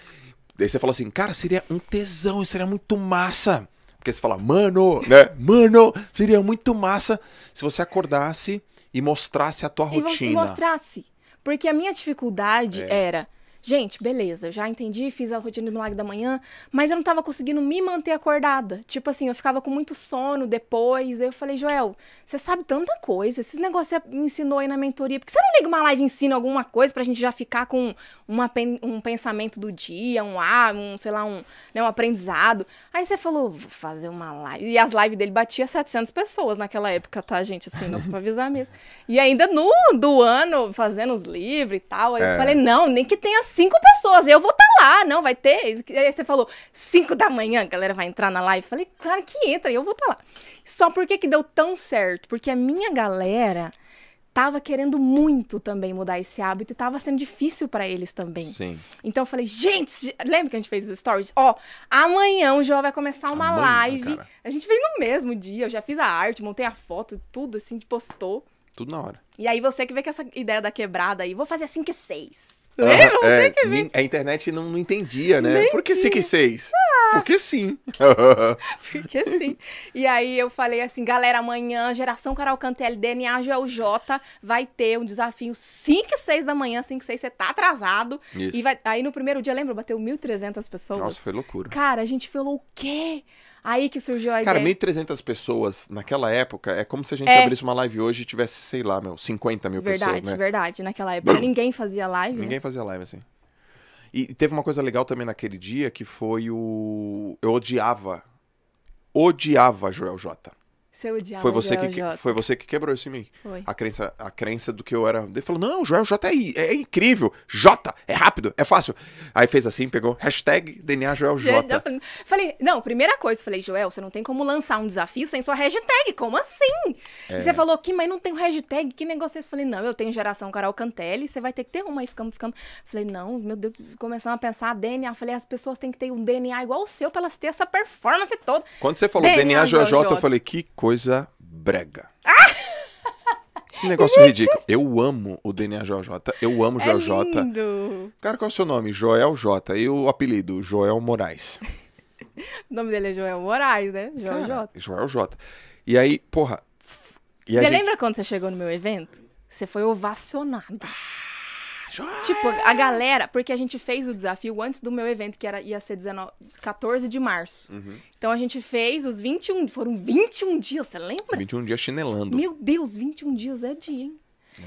Daí você falou assim, cara, seria um tesão, seria muito massa. Porque você fala, mano, né? Mano, seria muito massa se você acordasse e mostrasse a tua e rotina. E mostrasse. Porque a minha dificuldade é. era Gente, beleza, já entendi, fiz a rotina do milagre da manhã, mas eu não tava conseguindo me manter acordada. Tipo assim, eu ficava com muito sono depois. Aí eu falei, Joel, você sabe tanta coisa, esses negócios você ensinou aí na mentoria, por que você não liga uma live e ensina alguma coisa pra gente já ficar com uma, um pensamento do dia, um ah, um, sei lá, um, né, um aprendizado? Aí você falou, vou fazer uma live. E as lives dele batia 700 pessoas naquela época, tá, gente? Assim, não avisar mesmo. E ainda no do ano, fazendo os livros e tal. Aí é. eu falei, não, nem que tenha cinco pessoas, eu vou estar tá lá, não vai ter. Aí você falou, cinco da manhã, a galera vai entrar na live. Falei, claro que entra, eu vou estar tá lá. Só por que que deu tão certo? Porque a minha galera tava querendo muito também mudar esse hábito e tava sendo difícil para eles também. Sim. Então eu falei, gente, lembra que a gente fez os stories? Ó, amanhã o João vai começar uma amanhã, live. Cara. A gente fez no mesmo dia, eu já fiz a arte, montei a foto, tudo assim, postou. Tudo na hora. E aí você que vê que essa ideia da quebrada aí, vou fazer cinco assim e seis Lembra? É, é, a internet não, não entendia, né? Nem Por que 5 e 6? Porque sim. Porque sim. E aí eu falei assim, galera, amanhã, geração Carol Cantelli, DNA Joel J, vai ter um desafio 5 e 6 da manhã, 5 e 6, você tá atrasado. Isso. E vai... aí no primeiro dia, lembra, bateu 1.300 pessoas. Nossa, foi loucura. Cara, a gente falou o quê? Aí que surgiu a Cara, ideia. Cara, 1.300 pessoas naquela época é como se a gente é. abrisse uma live hoje e tivesse, sei lá, meu, 50 mil verdade, pessoas. Verdade, né? verdade. Naquela época ninguém fazia live. Ninguém né? fazia live assim. E teve uma coisa legal também naquele dia que foi o. Eu odiava. Odiava Joel J. Seu diabo foi você que, que foi você que quebrou isso em mim. Foi. A crença, a crença do que eu era. Ele falou: "Não, Joel J é, é incrível. J é rápido, é fácil". Aí fez assim, pegou hashtag DNA Joel J. Falei: "Não, primeira coisa, falei: "Joel, você não tem como lançar um desafio sem sua hashtag. Como assim?". É. Você falou que, mas não tem hashtag, que negócio é esse? Falei: "Não, eu tenho geração Carol Cantelli, você vai ter que ter uma". Aí ficamos, ficamos. Falei: "Não, meu Deus, começamos a pensar DNA". Falei: "As pessoas têm que ter um DNA igual o seu para elas terem essa performance toda". Quando você falou DNA, DNA Joel J, eu falei: "Que coisa brega. Ah! Que negócio Gente. ridículo. Eu amo o DNA JJ. Eu amo é JJ. Lindo. Cara, qual é o seu nome? Joel J. E o apelido? Joel Moraes. o nome dele é Joel Moraes, né? Joel J. Joel J. E aí, porra. E você gente... lembra quando você chegou no meu evento? Você foi ovacionado. Ah. Joia! Tipo, a galera, porque a gente fez o desafio antes do meu evento, que era, ia ser 19, 14 de março. Uhum. Então a gente fez os 21, foram 21 dias, você lembra? 21 dias chinelando. Meu Deus, 21 dias é dia, hein?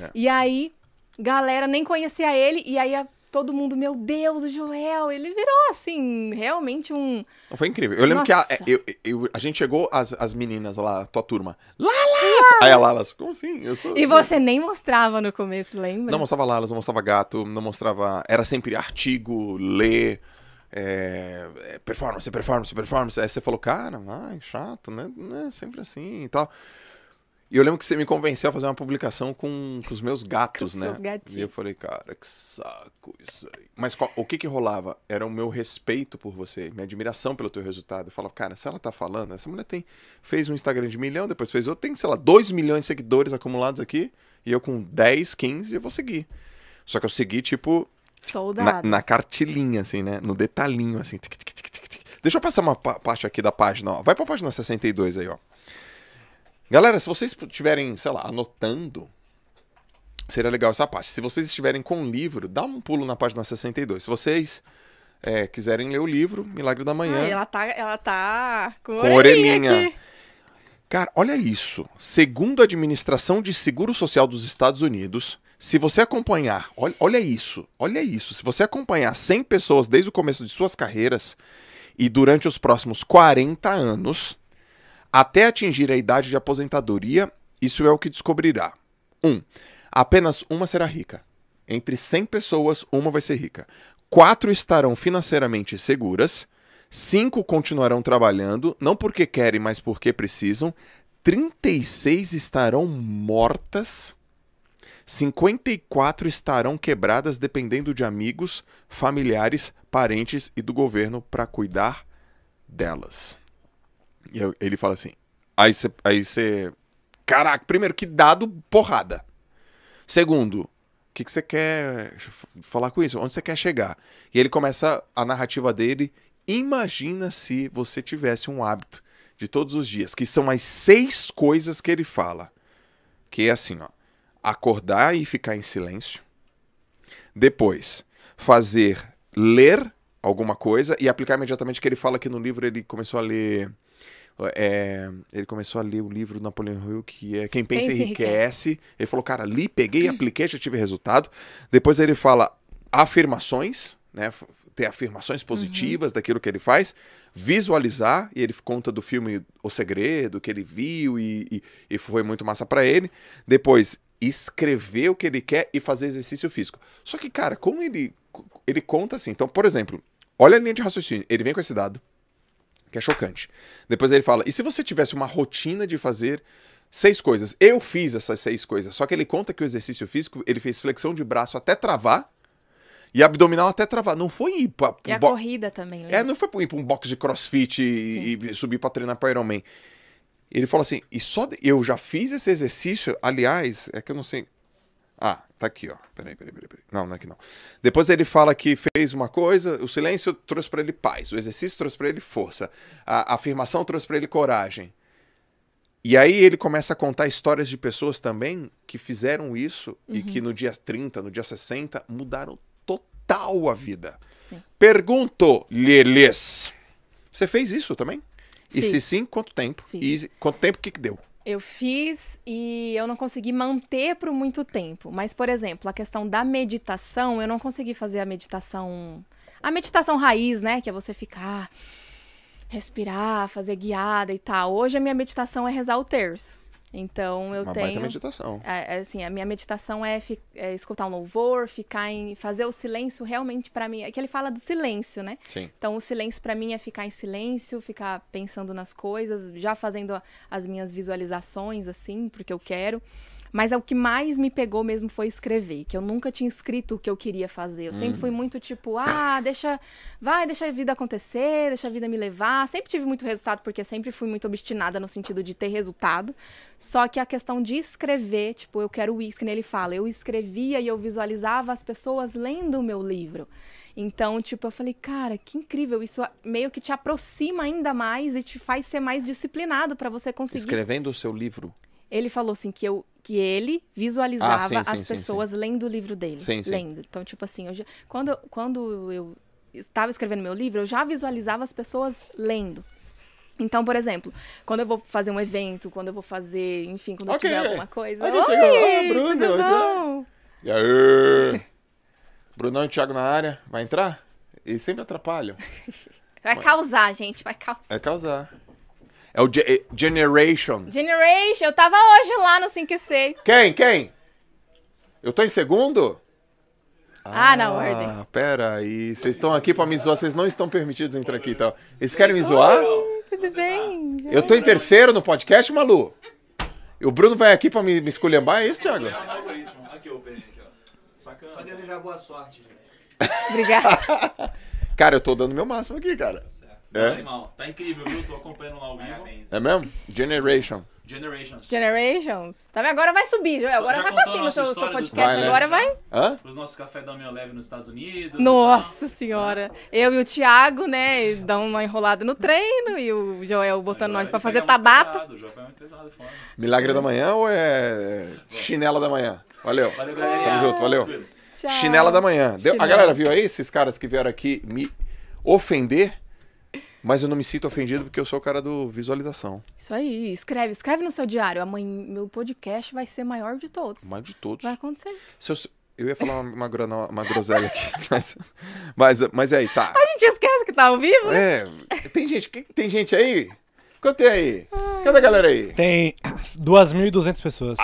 É. E aí, galera nem conhecia ele, e aí a todo mundo, meu Deus, o Joel, ele virou assim, realmente um. Foi incrível. Eu lembro Nossa. que a, eu, eu, a gente chegou, as, as meninas lá, tua turma, Lalas! Aí a Lalas, como assim? Eu sou... E você nem mostrava no começo, lembra? Não mostrava Lalas, não mostrava gato, não mostrava. Era sempre artigo, ler. É, é performance, performance, performance. Aí você falou, cara, ai, chato, né? Não é sempre assim e tal. E eu lembro que você me convenceu a fazer uma publicação com, com os meus gatos, com né? Gatinhos. E eu falei, cara, que saco isso aí. Mas qual, o que que rolava? Era o meu respeito por você, minha admiração pelo teu resultado. Eu falava, cara, se ela tá falando, essa mulher tem fez um Instagram de milhão, depois fez outro, tem, sei lá, 2 milhões de seguidores acumulados aqui, e eu com 10, 15, eu vou seguir. Só que eu segui, tipo, na, na, cartilinha, assim, né? No detalhinho, assim. Tic, tic, tic, Deixa eu passar uma parte aqui da página, ó. Vai pra página 62 aí, ó. Galera, se vocês estiverem, sei lá, anotando, seria legal essa parte. Se vocês estiverem com o livro, dá um pulo na página 62. Se vocês é, quiserem ler o livro, Milagre da Manhã. Ai, ela, tá, ela tá com, com orelhinha. orelhinha. Cara, olha isso. Segundo a Administração de Seguro Social dos Estados Unidos, se você acompanhar, olha, olha isso, olha isso. Se você acompanhar 100 pessoas desde o começo de suas carreiras e durante os próximos 40 anos, até atingir a idade de aposentadoria, isso é o que descobrirá. 1. Um, apenas uma será rica. Entre 100 pessoas, uma vai ser rica. 4 estarão financeiramente seguras. 5 continuarão trabalhando, não porque querem, mas porque precisam. 36 estarão mortas. 54 estarão quebradas dependendo de amigos, familiares, parentes e do governo para cuidar delas. E eu, ele fala assim. Aí você. Aí você caraca, primeiro, que dado porrada. Segundo, o que você que quer falar com isso? Onde você quer chegar? E ele começa a narrativa dele. Imagina se você tivesse um hábito de todos os dias, que são as seis coisas que ele fala. Que é assim, ó. Acordar e ficar em silêncio. Depois, fazer ler alguma coisa e aplicar imediatamente que ele fala que no livro ele começou a ler é, ele começou a ler o livro do Napoleon Hill, que é Quem Pensa Pense enriquece. Ele falou, cara, li, peguei, apliquei, já tive resultado. Depois ele fala afirmações, né? Ter afirmações uhum. positivas uhum. daquilo que ele faz, visualizar, e ele conta do filme O Segredo, que ele viu e, e, e foi muito massa para ele. Depois, escrever o que ele quer e fazer exercício físico. Só que, cara, como ele, ele conta assim, então, por exemplo, olha a linha de raciocínio, ele vem com esse dado, que é chocante. Depois ele fala: e se você tivesse uma rotina de fazer seis coisas? Eu fiz essas seis coisas. Só que ele conta que o exercício físico, ele fez flexão de braço até travar. E abdominal até travar. Não foi ir pra. E a bo... corrida também, É, não foi ir pra um box de crossfit e, e subir pra treinar pra Ironman. Ele fala assim, e só. De... Eu já fiz esse exercício, aliás, é que eu não sei. Tá aqui, ó. Peraí, peraí, peraí, peraí. Não, não é aqui não. Depois ele fala que fez uma coisa, o silêncio trouxe para ele paz, o exercício trouxe para ele força, a afirmação trouxe para ele coragem. E aí ele começa a contar histórias de pessoas também que fizeram isso uhum. e que no dia 30, no dia 60, mudaram total a vida. Sim. Pergunto, Lelês, você fez isso também? Fiz. E se sim, quanto tempo? Fiz. E quanto tempo que, que deu? Eu fiz e eu não consegui manter por muito tempo. Mas, por exemplo, a questão da meditação, eu não consegui fazer a meditação. A meditação raiz, né? Que é você ficar, respirar, fazer guiada e tal. Hoje a minha meditação é rezar o terço. Então eu Uma tenho. Baita meditação. É, é, assim, a minha meditação é, fi, é, escutar um louvor, ficar em fazer o silêncio realmente para mim. É que ele fala do silêncio, né? Sim. Então o silêncio para mim é ficar em silêncio, ficar pensando nas coisas, já fazendo as minhas visualizações assim, porque eu quero. Mas é o que mais me pegou mesmo foi escrever, que eu nunca tinha escrito o que eu queria fazer. Eu hum. sempre fui hum. muito tipo, ah, deixa, vai, deixa a vida acontecer, deixa a vida me levar. Sempre tive muito resultado porque sempre fui muito obstinada no sentido de ter resultado. Só que a questão de escrever, tipo, eu quero isso que nele fala. Eu escrevia e eu visualizava as pessoas lendo o meu livro. Então, tipo, eu falei, cara, que incrível. Isso meio que te aproxima ainda mais e te faz ser mais disciplinado para você conseguir. Escrevendo o seu livro. Ele falou assim que eu que ele visualizava ah, sim, as sim, pessoas sim, lendo o livro dele. Lendo. Então, tipo assim, eu já, quando, quando eu estava escrevendo meu livro, eu já visualizava as pessoas lendo. Então, por exemplo, quando eu vou fazer um evento, quando eu vou fazer, enfim, quando okay. eu tiver alguma coisa. Olha, chegou. Oh, Bruno. Tudo bom? E aí? Brunão e Thiago na área. Vai entrar? E sempre atrapalham. Vai causar, gente, vai causar. Vai causar. É o G é, Generation. Generation. Eu tava hoje lá no 5 e 6. Quem? Quem? Eu tô em segundo? Ah, ah na ordem. Ah, pera aí. Vocês estão aqui pra me zoar. Vocês não estão permitidos entrar aqui, tal. Então. Eles querem me zoar? Oi, tudo bem. Eu tô em terceiro no podcast, Malu? E o Bruno vai aqui pra me, me esculhambar, é isso, Thiago? Aqui, ó, aqui, ó. Sacana. Só desejar boa sorte, gente. Obrigada. cara, eu tô dando meu máximo aqui, cara. É? Animal. Tá incrível, viu? Tô acompanhando lá ao vivo. É mesmo? Generation. Generations. Generations. Tá vendo? Agora vai subir, Joel. Agora já vai pra cima o seu, seu podcast. Vai, né? agora vai. Hã? Os nossos café da minha leve nos Estados Unidos. Nossa então, né? senhora. Eu e o Thiago, né? Dão uma enrolada no treino e o Joel botando nós pra fazer tabata. Pesado, Joel pesado, foda. Milagre da manhã ou é chinela da manhã? Valeu. Valeu, galera. Tamo junto, valeu. Tchau. Chinela da manhã. Deu... A galera viu aí esses caras que vieram aqui me ofender? Mas eu não me sinto ofendido porque eu sou o cara do visualização. Isso aí, escreve, escreve no seu diário. Amanhã meu podcast vai ser maior de todos. Maior de todos. Vai acontecer. Se eu, eu ia falar uma, uma, uma groselha aqui, mas, mas, mas é aí, tá. A gente esquece que tá ao vivo, né? É, tem gente, tem gente aí? Quanto tem aí? Ai, Cadê a galera aí? Tem 2.200 pessoas.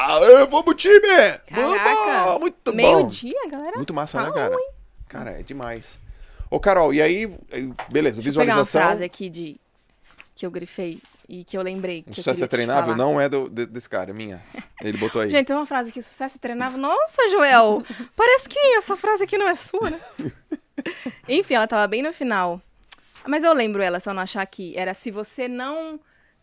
vou pro time! Caraca, vamos! Muito bom! Meio dia, galera. Muito massa, né, tá né, cara? Ruim. Cara, é demais. Ô, Carol, e aí, beleza, Deixa visualização. Eu pegar uma frase aqui de que eu grifei e que eu lembrei. Que sucesso eu é treinável não é do, de, desse cara, é minha. Ele botou aí. Gente, tem uma frase aqui, sucesso é treinável. Nossa, Joel! Parece que essa frase aqui não é sua, né? Enfim, ela tava bem no final. Mas eu lembro ela, se eu não achar aqui. Era se você não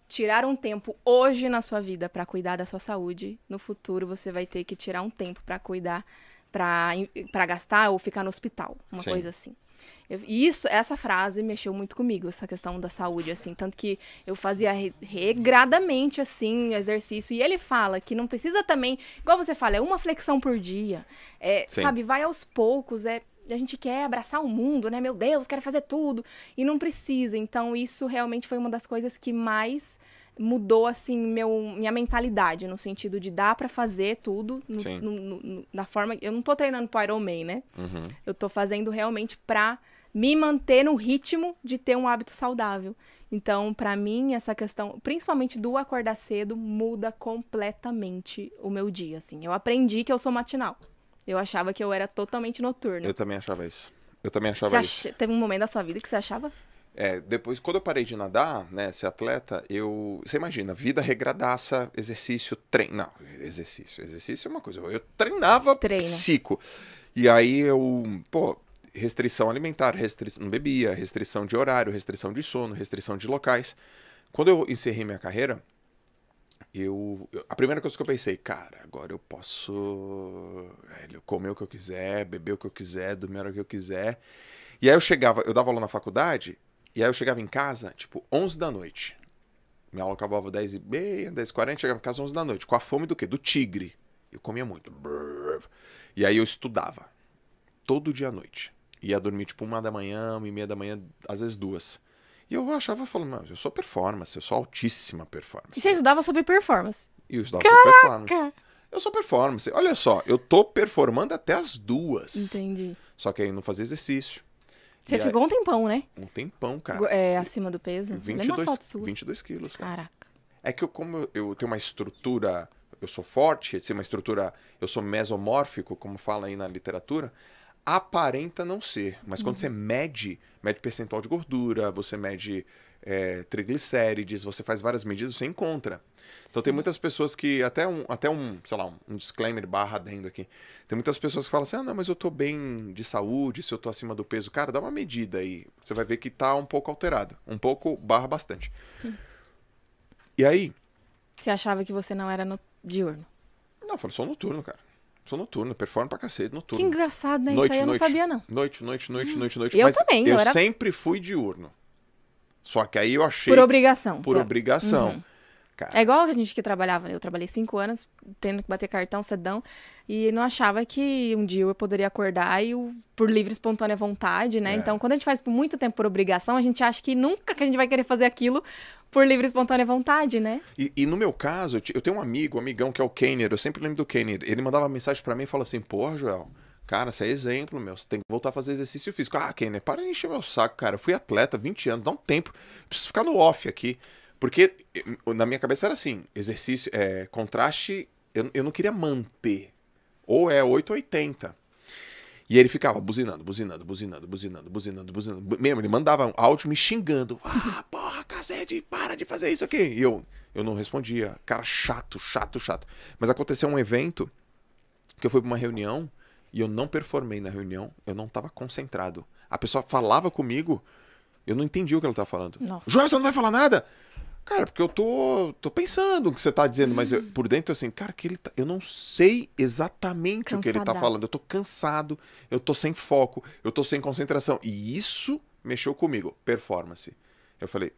tirar um tempo hoje na sua vida para cuidar da sua saúde, no futuro você vai ter que tirar um tempo para cuidar, para gastar ou ficar no hospital. Uma Sim. coisa assim. Eu, e isso, essa frase mexeu muito comigo, essa questão da saúde, assim. Tanto que eu fazia regradamente, assim, exercício. E ele fala que não precisa também, igual você fala, é uma flexão por dia. É, sabe, vai aos poucos, é a gente quer abraçar o mundo, né? Meu Deus, quero fazer tudo. E não precisa. Então, isso realmente foi uma das coisas que mais mudou assim meu, minha mentalidade no sentido de dar para fazer tudo no, no, no, na forma eu não tô treinando pro Iron Man, né? Uhum. Eu tô fazendo realmente pra me manter no ritmo de ter um hábito saudável. Então, para mim, essa questão, principalmente do acordar cedo, muda completamente o meu dia, assim. Eu aprendi que eu sou matinal. Eu achava que eu era totalmente noturno. Eu também achava isso. Eu também achava isso. Teve um momento da sua vida que você achava? É, depois, quando eu parei de nadar, né, ser atleta, eu. Você imagina, vida regradaça, exercício, treino. Não, exercício. Exercício é uma coisa. Eu treinava Treina. psico. E aí eu, pô, restrição alimentar, restrição. Não bebia, restrição de horário, restrição de sono, restrição de locais. Quando eu encerrei minha carreira, eu, eu, a primeira coisa que eu pensei, cara, agora eu posso velho, comer o que eu quiser, beber o que eu quiser, dormir a hora que eu quiser. E aí eu chegava, eu dava aula na faculdade, e aí eu chegava em casa, tipo, 11 da noite. Minha aula acabava 10 e meia, 10 e 40, chegava em casa 11 da noite. Com a fome do quê? Do tigre. Eu comia muito. E aí eu estudava. Todo dia à noite. Ia dormir, tipo, uma da manhã, uma e meia da manhã, às vezes duas. E eu achava, falando, mano, eu sou performance, eu sou altíssima performance. E você estudava sobre performance? E eu estudava Caraca. sobre performance. Eu sou performance. Olha só, eu tô performando até as duas. Entendi. Só que aí não fazia exercício. Você e ficou aí... um tempão, né? Um tempão, cara. É, acima do peso? 22, 22 quilos. Cara. Caraca. É que eu, como eu tenho uma estrutura, eu sou forte, assim, uma estrutura, eu sou mesomórfico, como fala aí na literatura, aparenta não ser. Mas quando uhum. você mede, mede percentual de gordura, você mede é, triglicérides, você faz várias medidas, você encontra. Então Sim. tem muitas pessoas que, até um, até um, sei lá, um disclaimer barra adendo aqui. Tem muitas pessoas que falam assim, ah, não, mas eu tô bem de saúde, se eu tô acima do peso. Cara, dá uma medida aí. Você vai ver que tá um pouco alterado. Um pouco barra bastante. Hum. E aí? Você achava que você não era no... diurno? Não, eu falei, sou noturno, cara. Sou noturno, performo pra cacete, noturno. Que engraçado, né? Noite, Isso aí eu noite, não sabia, não. Noite, noite, noite, hum. noite, noite. Eu mas também, eu, eu era... sempre fui diurno. Só que aí eu achei. Por obrigação. Por tá. obrigação. Uhum. Cara. É igual a gente que trabalhava, né? eu trabalhei cinco anos, tendo que bater cartão cedão, e não achava que um dia eu poderia acordar e eu, por livre espontânea vontade, né? É. Então, quando a gente faz por muito tempo por obrigação, a gente acha que nunca que a gente vai querer fazer aquilo por livre espontânea vontade, né? E, e no meu caso, eu tenho um amigo, um amigão que é o Kenner, eu sempre lembro do Kenner, ele mandava mensagem para mim e falou assim: "Pô, Joel, Cara, você é exemplo, meu. Você tem que voltar a fazer exercício físico. Ah, Kenner, para de encher meu saco, cara. Eu fui atleta 20 anos, dá um tempo. Preciso ficar no off aqui. Porque eh, na minha cabeça era assim: exercício, é, contraste, eu, eu não queria manter. Ou é 880. E ele ficava buzinando, buzinando, buzinando, buzinando, buzinando, buzinando. Mesmo, ele mandava um áudio me xingando. Ah, porra, cacete, para de fazer isso aqui. E eu, eu não respondia. Cara, chato, chato, chato. Mas aconteceu um evento que eu fui pra uma reunião e eu não performei na reunião, eu não estava concentrado. A pessoa falava comigo, eu não entendi o que ela estava falando. Joel, você não vai falar nada? Cara, porque eu tô, tô pensando o que você tá dizendo, hum. mas eu, por dentro, eu assim, cara, que ele tá, eu não sei exatamente Cansadaço. o que ele tá falando. Eu tô cansado, eu tô sem foco, eu tô sem concentração. E isso mexeu comigo. Performance. Eu falei,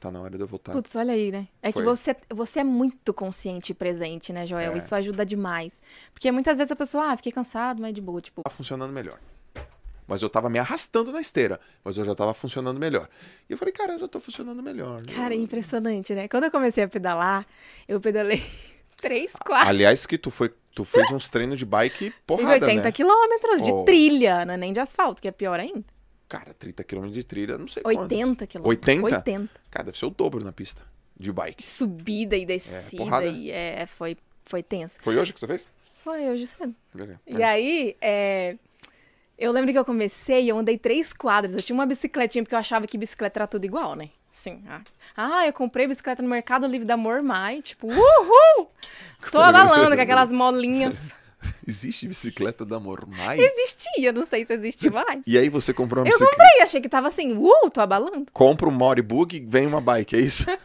tá na hora de eu voltar. Putz, olha aí, né? É Foi. que você, você é muito consciente e presente, né, Joel? É. Isso ajuda demais. Porque muitas vezes a pessoa, ah, fiquei cansado, mas de boa, tipo. Tá funcionando melhor. Mas eu tava me arrastando na esteira, mas eu já tava funcionando melhor. E eu falei, cara, eu já tô funcionando melhor. Cara, eu... É impressionante, né? Quando eu comecei a pedalar, eu pedalei três, quatro. Aliás, que tu foi tu fez uns treinos de bike porrada, Fiz 80 né? quilômetros de oh. trilha, não é nem de asfalto, que é pior ainda. Cara, 30 km de trilha, não sei 80 km. 80? 80. Cara, deve ser o dobro na pista de bike. Subida e é, descida. É, porrada. e né? é, é, foi, foi tenso. Foi hoje que você fez? Foi hoje cedo. E aí, é, eu lembro que eu comecei, eu andei três quadros. Eu tinha uma bicicletinha, porque eu achava que bicicleta era tudo igual, né? Sim. Ah, ah eu comprei bicicleta no Mercado Livre da Mormai, tipo, uhul! Tô abalando com aquelas molinhas. Existe bicicleta da Mormai? Existia, não sei se existe mais. e aí você comprou uma eu bicicleta? Eu comprei, achei que tava assim, uou, tô abalando. Compra um Moribug vem uma bike, é isso?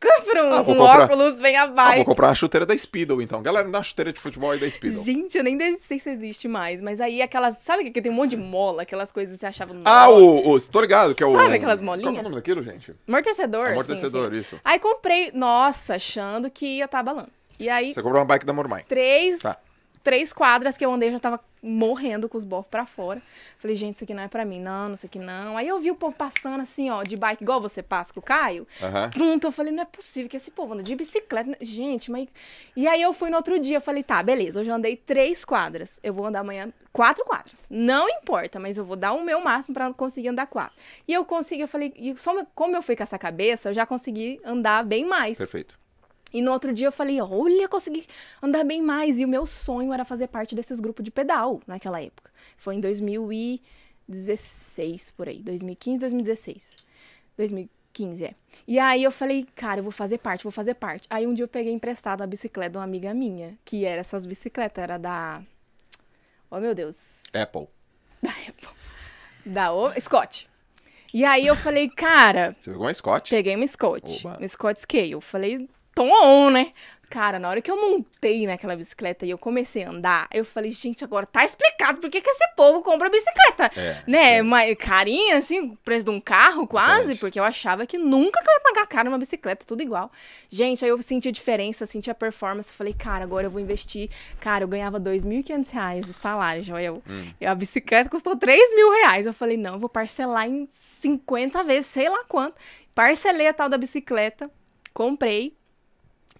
Compra um, ah, um comprar... óculos, vem a bike. Ah, vou comprar uma chuteira da Speedo, então. Galera, me dá uma chuteira de futebol e da Speedo. Gente, eu nem sei se existe mais, mas aí aquelas, sabe que tem um monte de mola, aquelas coisas que você achava no Ah, o, o, tô ligado, que é o... Sabe aquelas molinhas? Qual é o nome daquilo, gente? Amortecedor. Amortecedor, sim, sim. isso. Aí comprei, nossa, achando que ia tá abalando. E aí... Você comprou uma bike da Mormai. Três... Tá três quadras que eu andei, eu já tava morrendo com os bofos pra fora. Falei, gente, isso aqui não é pra mim, não, não sei que não. Aí eu vi o povo passando assim, ó, de bike, igual você passa com o Caio. Uhum. Pronto, eu falei, não é possível que esse povo anda de bicicleta. Gente, mas. E aí eu fui no outro dia, eu falei, tá, beleza, hoje eu andei três quadras. Eu vou andar amanhã quatro quadras. Não importa, mas eu vou dar o meu máximo pra conseguir andar quatro. E eu consegui, eu falei, e só como eu fui com essa cabeça, eu já consegui andar bem mais. Perfeito. E no outro dia eu falei, olha, consegui andar bem mais. E o meu sonho era fazer parte desses grupos de pedal naquela época. Foi em 2016, por aí. 2015, 2016. 2015, é. E aí eu falei, cara, eu vou fazer parte, vou fazer parte. Aí um dia eu peguei emprestado a bicicleta de uma amiga minha, que era essas bicicletas, era da. Oh, meu Deus. Apple. Da Apple. Da o... Scott. E aí eu falei, cara. Você pegou uma Scott? Peguei uma Scott. Uma Scott Scale. Falei, tom on, né? Cara, na hora que eu montei naquela bicicleta e eu comecei a andar, eu falei, gente, agora tá explicado por que, que esse povo compra bicicleta. É, né? É. Uma carinha, assim, o preço de um carro, quase, é. porque eu achava que nunca que eu ia pagar caro uma bicicleta, tudo igual. Gente, aí eu senti a diferença, senti a performance, falei, cara, agora eu vou investir. Cara, eu ganhava 2.500 reais de salário, Joel. Hum. E a bicicleta custou mil reais. Eu falei, não, eu vou parcelar em 50 vezes, sei lá quanto. Parcelei a tal da bicicleta, comprei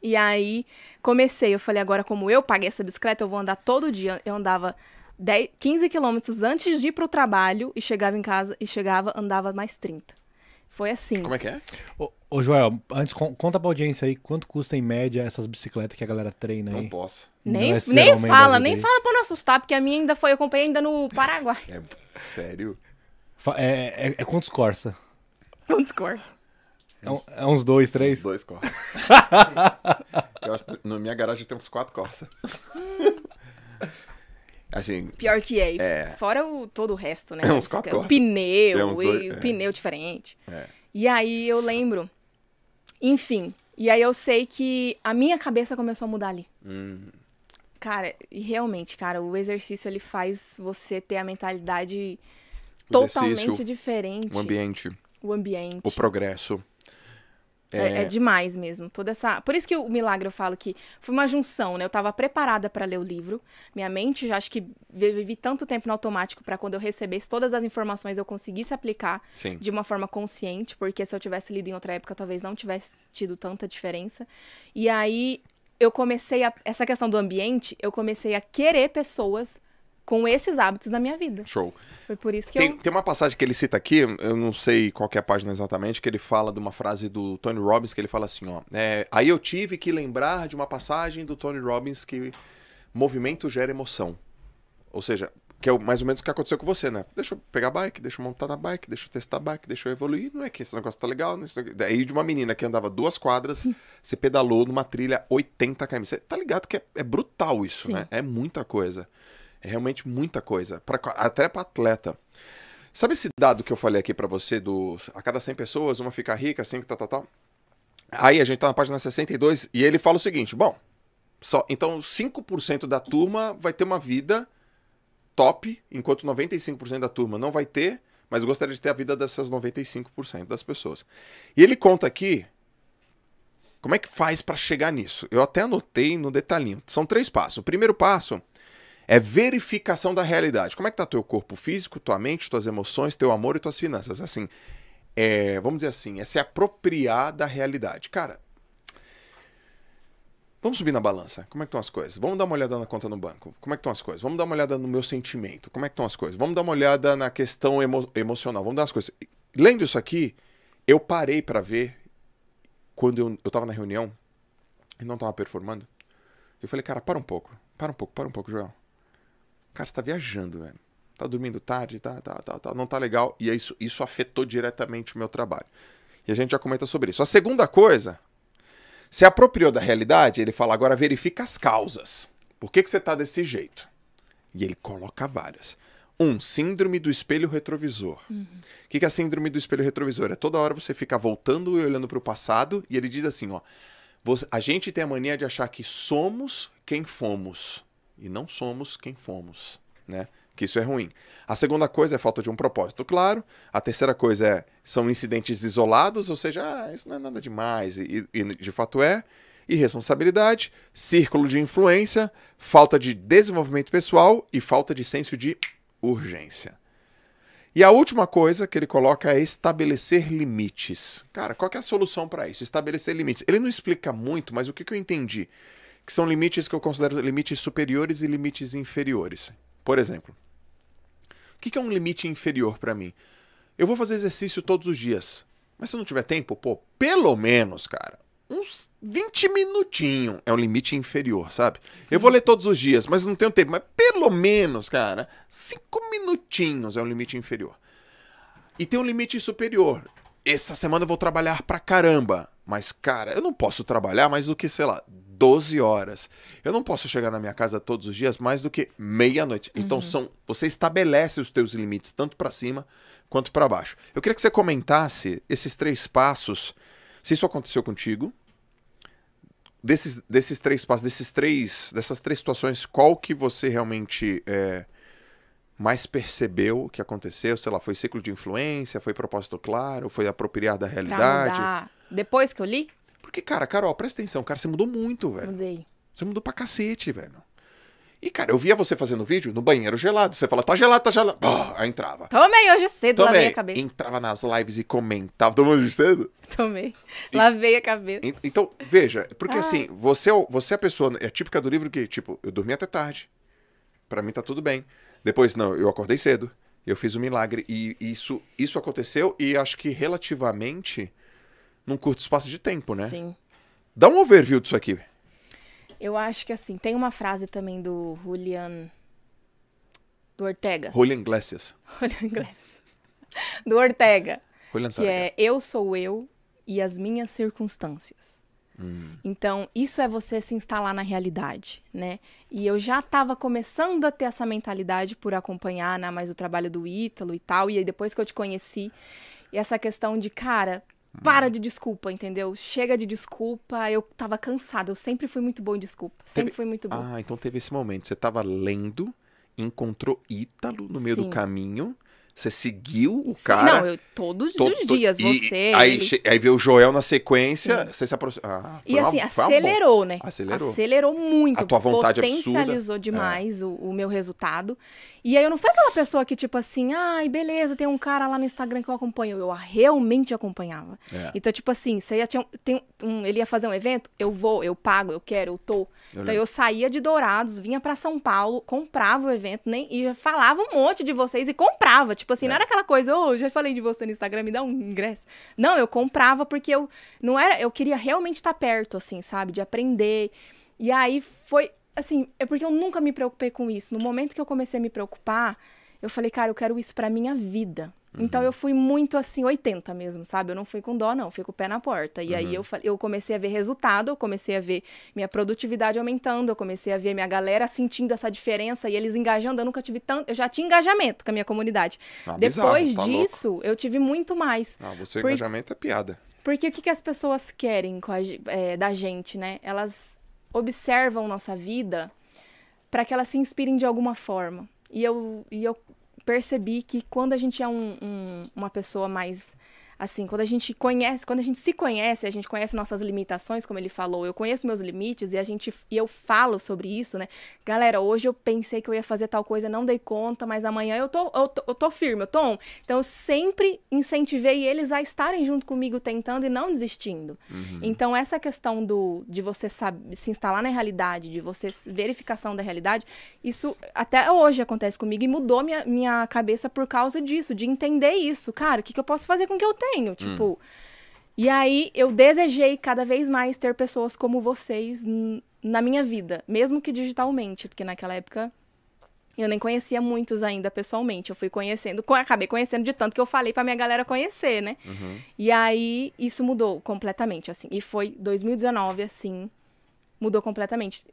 e aí comecei, eu falei, agora como eu paguei essa bicicleta, eu vou andar todo dia. Eu andava 10, 15 quilômetros antes de ir pro trabalho e chegava em casa e chegava, andava mais 30. Foi assim. Como é que é? Ô, ô Joel, antes con conta pra audiência aí quanto custa em média essas bicicletas que a galera treina aí. Não posso. Nem, Não é nem fala, nem fala pra não assustar, porque a minha ainda foi, eu comprei ainda no Paraguai. é, sério? É, é, é quantos Corsa? Quantos Corsa? É, uns, é uns dois, três? Uns dois Corsa. eu acho, na minha garagem tem uns quatro Corsa. Assim, Pior que é. é. Fora o, todo o resto, né? É uns quatro Corsa. O pneu, dois, e, é. o pneu diferente. É. E aí eu lembro. Enfim. E aí eu sei que a minha cabeça começou a mudar ali. Hum. Cara, e realmente, cara, o exercício ele faz você ter a mentalidade o totalmente diferente. O ambiente. O ambiente. O progresso. É é, é... é... demais mesmo, toda essa. Por isso que o milagre eu falo que foi uma junção, né? Eu estava preparada para ler o livro. Minha mente já acho que vivi tanto tempo no automático para quando eu recebesse todas as informações eu conseguisse aplicar Sim. de uma forma consciente, porque se eu tivesse lido em outra época talvez não tivesse tido tanta diferença. E aí eu comecei a essa questão do ambiente, eu comecei a querer pessoas com esses hábitos da minha vida. Show. Foi por isso que tem, eu. Tem uma passagem que ele cita aqui, eu não sei qual é a página exatamente, que ele fala de uma frase do Tony Robbins, que ele fala assim: ó. É, Aí eu tive que lembrar de uma passagem do Tony Robbins que movimento gera emoção. Ou seja, que é mais ou menos o que aconteceu com você, né? Deixa eu pegar a bike, deixa eu montar na bike, deixa eu testar a bike, deixa eu evoluir. Não é que esse negócio tá legal. Não é Daí de uma menina que andava duas quadras, você pedalou numa trilha 80 km. Você tá ligado que é, é brutal isso, Sim. né? É muita coisa. É realmente muita coisa, pra, até para atleta. Sabe esse dado que eu falei aqui para você, do a cada 100 pessoas, uma fica rica, assim, tal, tal, tal? Aí a gente tá na página 62 e ele fala o seguinte, bom, só então 5% da turma vai ter uma vida top, enquanto 95% da turma não vai ter, mas gostaria de ter a vida dessas 95% das pessoas. E ele conta aqui como é que faz para chegar nisso. Eu até anotei no detalhinho. São três passos. O primeiro passo é verificação da realidade. Como é que tá teu corpo físico, tua mente, tuas emoções, teu amor e tuas finanças? Assim, é, vamos dizer assim, é se apropriar da realidade. Cara, vamos subir na balança. Como é que estão as coisas? Vamos dar uma olhada na conta no banco. Como é que estão as coisas? Vamos dar uma olhada no meu sentimento. Como é que estão as coisas? Vamos dar uma olhada na questão emo emocional. Vamos dar as coisas. Lendo isso aqui, eu parei para ver quando eu, eu tava na reunião e não tava performando. Eu falei, cara, para um pouco. Para um pouco, para um pouco, João. Cara, você tá viajando, velho. Tá dormindo tarde, tá, tá, tá, tá, não tá legal. E é isso, isso afetou diretamente o meu trabalho. E a gente já comenta sobre isso. A segunda coisa, se apropriou da realidade, ele fala agora verifica as causas. Por que, que você tá desse jeito? E ele coloca várias. Um, síndrome do espelho retrovisor. Uhum. O uhum. que, que é a síndrome do espelho retrovisor? É toda hora você fica voltando e olhando para o passado, e ele diz assim: ó, a gente tem a mania de achar que somos quem fomos e não somos quem fomos, né? Que isso é ruim. A segunda coisa é falta de um propósito, claro. A terceira coisa é são incidentes isolados, ou seja, ah, isso não é nada demais e, e de fato é. Irresponsabilidade, círculo de influência, falta de desenvolvimento pessoal e falta de senso de urgência. E a última coisa que ele coloca é estabelecer limites. Cara, qual é a solução para isso? Estabelecer limites. Ele não explica muito, mas o que, que eu entendi? que são limites que eu considero limites superiores e limites inferiores. Por exemplo, o que é um limite inferior para mim? Eu vou fazer exercício todos os dias, mas se eu não tiver tempo, pô, pelo menos, cara, uns 20 minutinhos é um limite inferior, sabe? Sim. Eu vou ler todos os dias, mas não tenho tempo, mas pelo menos, cara, 5 minutinhos é um limite inferior. E tem um limite superior. Essa semana eu vou trabalhar pra caramba. Mas, cara, eu não posso trabalhar mais do que, sei lá, 12 horas. Eu não posso chegar na minha casa todos os dias mais do que meia-noite. Então, uhum. Então são, você estabelece os teus limites tanto para cima quanto para baixo. Eu queria que você comentasse esses três passos, se isso aconteceu contigo, desses, desses três passos, desses três, dessas três situações, qual que você realmente é, mais percebeu o que aconteceu? Sei lá, foi ciclo de influência, foi propósito claro, foi apropriar da realidade? Depois que eu li? Porque, cara, Carol, presta atenção, cara, você mudou muito, velho. Mudei. Você mudou pra cacete, velho. E, cara, eu via você fazendo vídeo no banheiro gelado. Você fala, tá gelado, tá gelado. Bah, aí entrava. Tomei hoje cedo, Tomei. lavei a cabeça. Entrava nas lives e comentava. Tomei hoje cedo? Tomei. E... Lavei a cabeça. Então, veja, porque ah. assim, você, é você é a pessoa, é a típica do livro que, tipo, eu dormi até tarde. Pra mim tá tudo bem. Depois, não, eu acordei cedo. Eu fiz um milagre. E isso, isso aconteceu e acho que relativamente num curto espaço de tempo, né? Sim. Dá um overview disso aqui. Eu acho que assim, tem uma frase também do Julian. Do Ortega. Julian Iglesias. Julian Iglesias. Do Ortega. Julian que é eu sou eu e as minhas circunstâncias. Hum. Então, isso é você se instalar na realidade, né? E eu já estava começando a ter essa mentalidade por acompanhar né, mais o trabalho do Ítalo e tal. E aí, depois que eu te conheci, e essa questão de, cara, para uhum. de desculpa, entendeu? Chega de desculpa. Eu tava cansada. Eu sempre fui muito bom em desculpa. Sempre teve... fui muito bom. Ah, então teve esse momento. Você tava lendo, encontrou Ítalo no meio Sim. do caminho. Você seguiu o Sim, cara. Não, eu, todos os dias, você. Aí, ele... aí veio o Joel na sequência, Sim. você se aproximou Ah, e uma, assim, acelerou, né? Acelerou. Acelerou muito. A tua vontade é Potencializou absurda. É. demais é. o, o meu resultado. E aí eu não fui aquela pessoa que, tipo assim, ai, beleza, tem um cara lá no Instagram que eu acompanho. Eu ah, realmente acompanhava. É. Então, tipo assim, você ia, tinha, tem um, ele ia fazer um evento, eu vou, eu pago, eu quero, eu tô. Eu então lembro. eu saía de Dourados, vinha para São Paulo, comprava o evento, nem e falava um monte de vocês e comprava. Tipo assim, é. não era aquela coisa, ô, oh, já falei de você no Instagram, me dá um ingresso. Não, eu comprava porque eu não era, eu queria realmente estar perto, assim, sabe? De aprender. E aí foi assim, é porque eu nunca me preocupei com isso. No momento que eu comecei a me preocupar, eu falei, cara, eu quero isso pra minha vida. Uhum. Então eu fui muito assim, 80 mesmo, sabe? Eu não fui com dó, não, fui com o pé na porta. E uhum. aí eu, eu comecei a ver resultado, eu comecei a ver minha produtividade aumentando, eu comecei a ver minha galera sentindo essa diferença e eles engajando. Eu nunca tive tanto. Eu já tinha engajamento com a minha comunidade. Ah, Depois bizarro, tá disso, louco. eu tive muito mais. Ah, você por... engajamento é piada. Porque o que, que as pessoas querem a, é, da gente, né? Elas observam nossa vida para que elas se inspirem de alguma forma. E eu, e eu percebi que quando a gente é um, um, uma pessoa mais assim, quando a gente conhece, quando a gente se conhece, a gente conhece nossas limitações, como ele falou, eu conheço meus limites e a gente e eu falo sobre isso, né? Galera, hoje eu pensei que eu ia fazer tal coisa, não dei conta, mas amanhã eu tô eu tô, eu tô firme, eu tô. On. Então eu sempre incentivei eles a estarem junto comigo tentando e não desistindo. Uhum. Então essa questão do de você saber, se instalar na realidade, de você verificação da realidade, isso até hoje acontece comigo e mudou minha, minha cabeça por causa disso, de entender isso. Cara, o que, que eu posso fazer com o que eu tenho? tenho, hum. tipo. Hum. E aí eu desejei cada vez mais ter pessoas como vocês na minha vida, mesmo que digitalmente, porque naquela época eu nem conhecia muitos ainda pessoalmente. Eu fui conhecendo, acabei conhecendo de tanto que eu falei pra minha galera conhecer, né? Uhum. E aí isso mudou completamente, assim. E foi 2019, assim, mudou completamente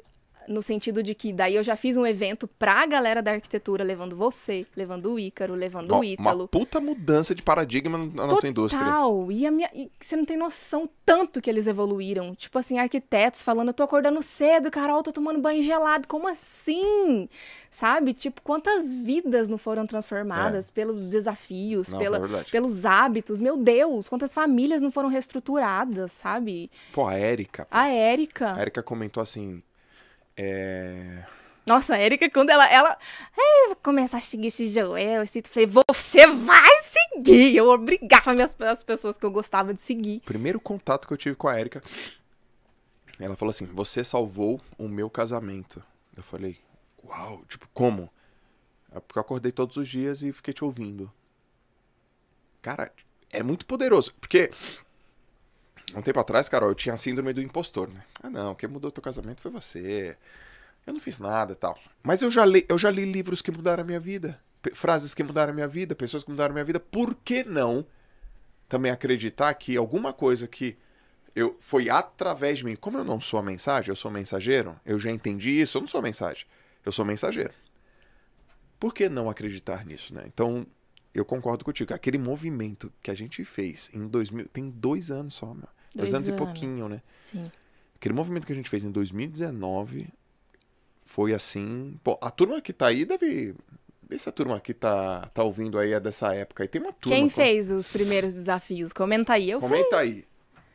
no sentido de que daí eu já fiz um evento pra galera da arquitetura, levando você, levando o Ícaro, levando o Ítalo. Uma puta mudança de paradigma na, Total. tua indústria. Total. E, a minha, e você não tem noção tanto que eles evoluíram. Tipo assim, arquitetos falando, eu tô acordando cedo, Carol, tô tomando banho gelado. Como assim? Sabe? Tipo, quantas vidas não foram transformadas é. pelos desafios, não, pela, é pelos hábitos. Meu Deus, quantas famílias não foram reestruturadas, sabe? Pô, a Érica. A Érica. A Érica comentou assim, é... Nossa, a Erika, quando ela. ela eu vou começar a seguir esse Joel, esse. Eu falei, você vai seguir! Eu obrigava minhas, as pessoas que eu gostava de seguir. Primeiro contato que eu tive com a Erika, ela falou assim: Você salvou o meu casamento. Eu falei, uau, tipo, como? É porque eu acordei todos os dias e fiquei te ouvindo. Cara, é muito poderoso. Porque um tempo atrás, Carol, eu tinha a síndrome do impostor, né? Ah, não, quem mudou o teu casamento foi você. Eu não fiz nada e tal. Mas eu já li, eu já li livros que mudaram a minha vida, frases que mudaram a minha vida, pessoas que mudaram a minha vida. Por que não também acreditar que alguma coisa que eu foi através de mim, como eu não sou a mensagem, eu sou mensageiro, eu já entendi isso, eu não sou mensagem, eu sou mensageiro. Por que não acreditar nisso, né? Então, eu concordo contigo. Aquele movimento que a gente fez em 2000, tem dois anos só, meu. Dois, dois anos, anos, e pouquinho, né? Sim. Aquele movimento que a gente fez em 2019 foi assim. a turma que tá aí deve. Vê se a turma que tá, tá ouvindo aí é dessa época. E tem uma turma. Quem fez os primeiros desafios? Comenta aí, eu Comenta aí.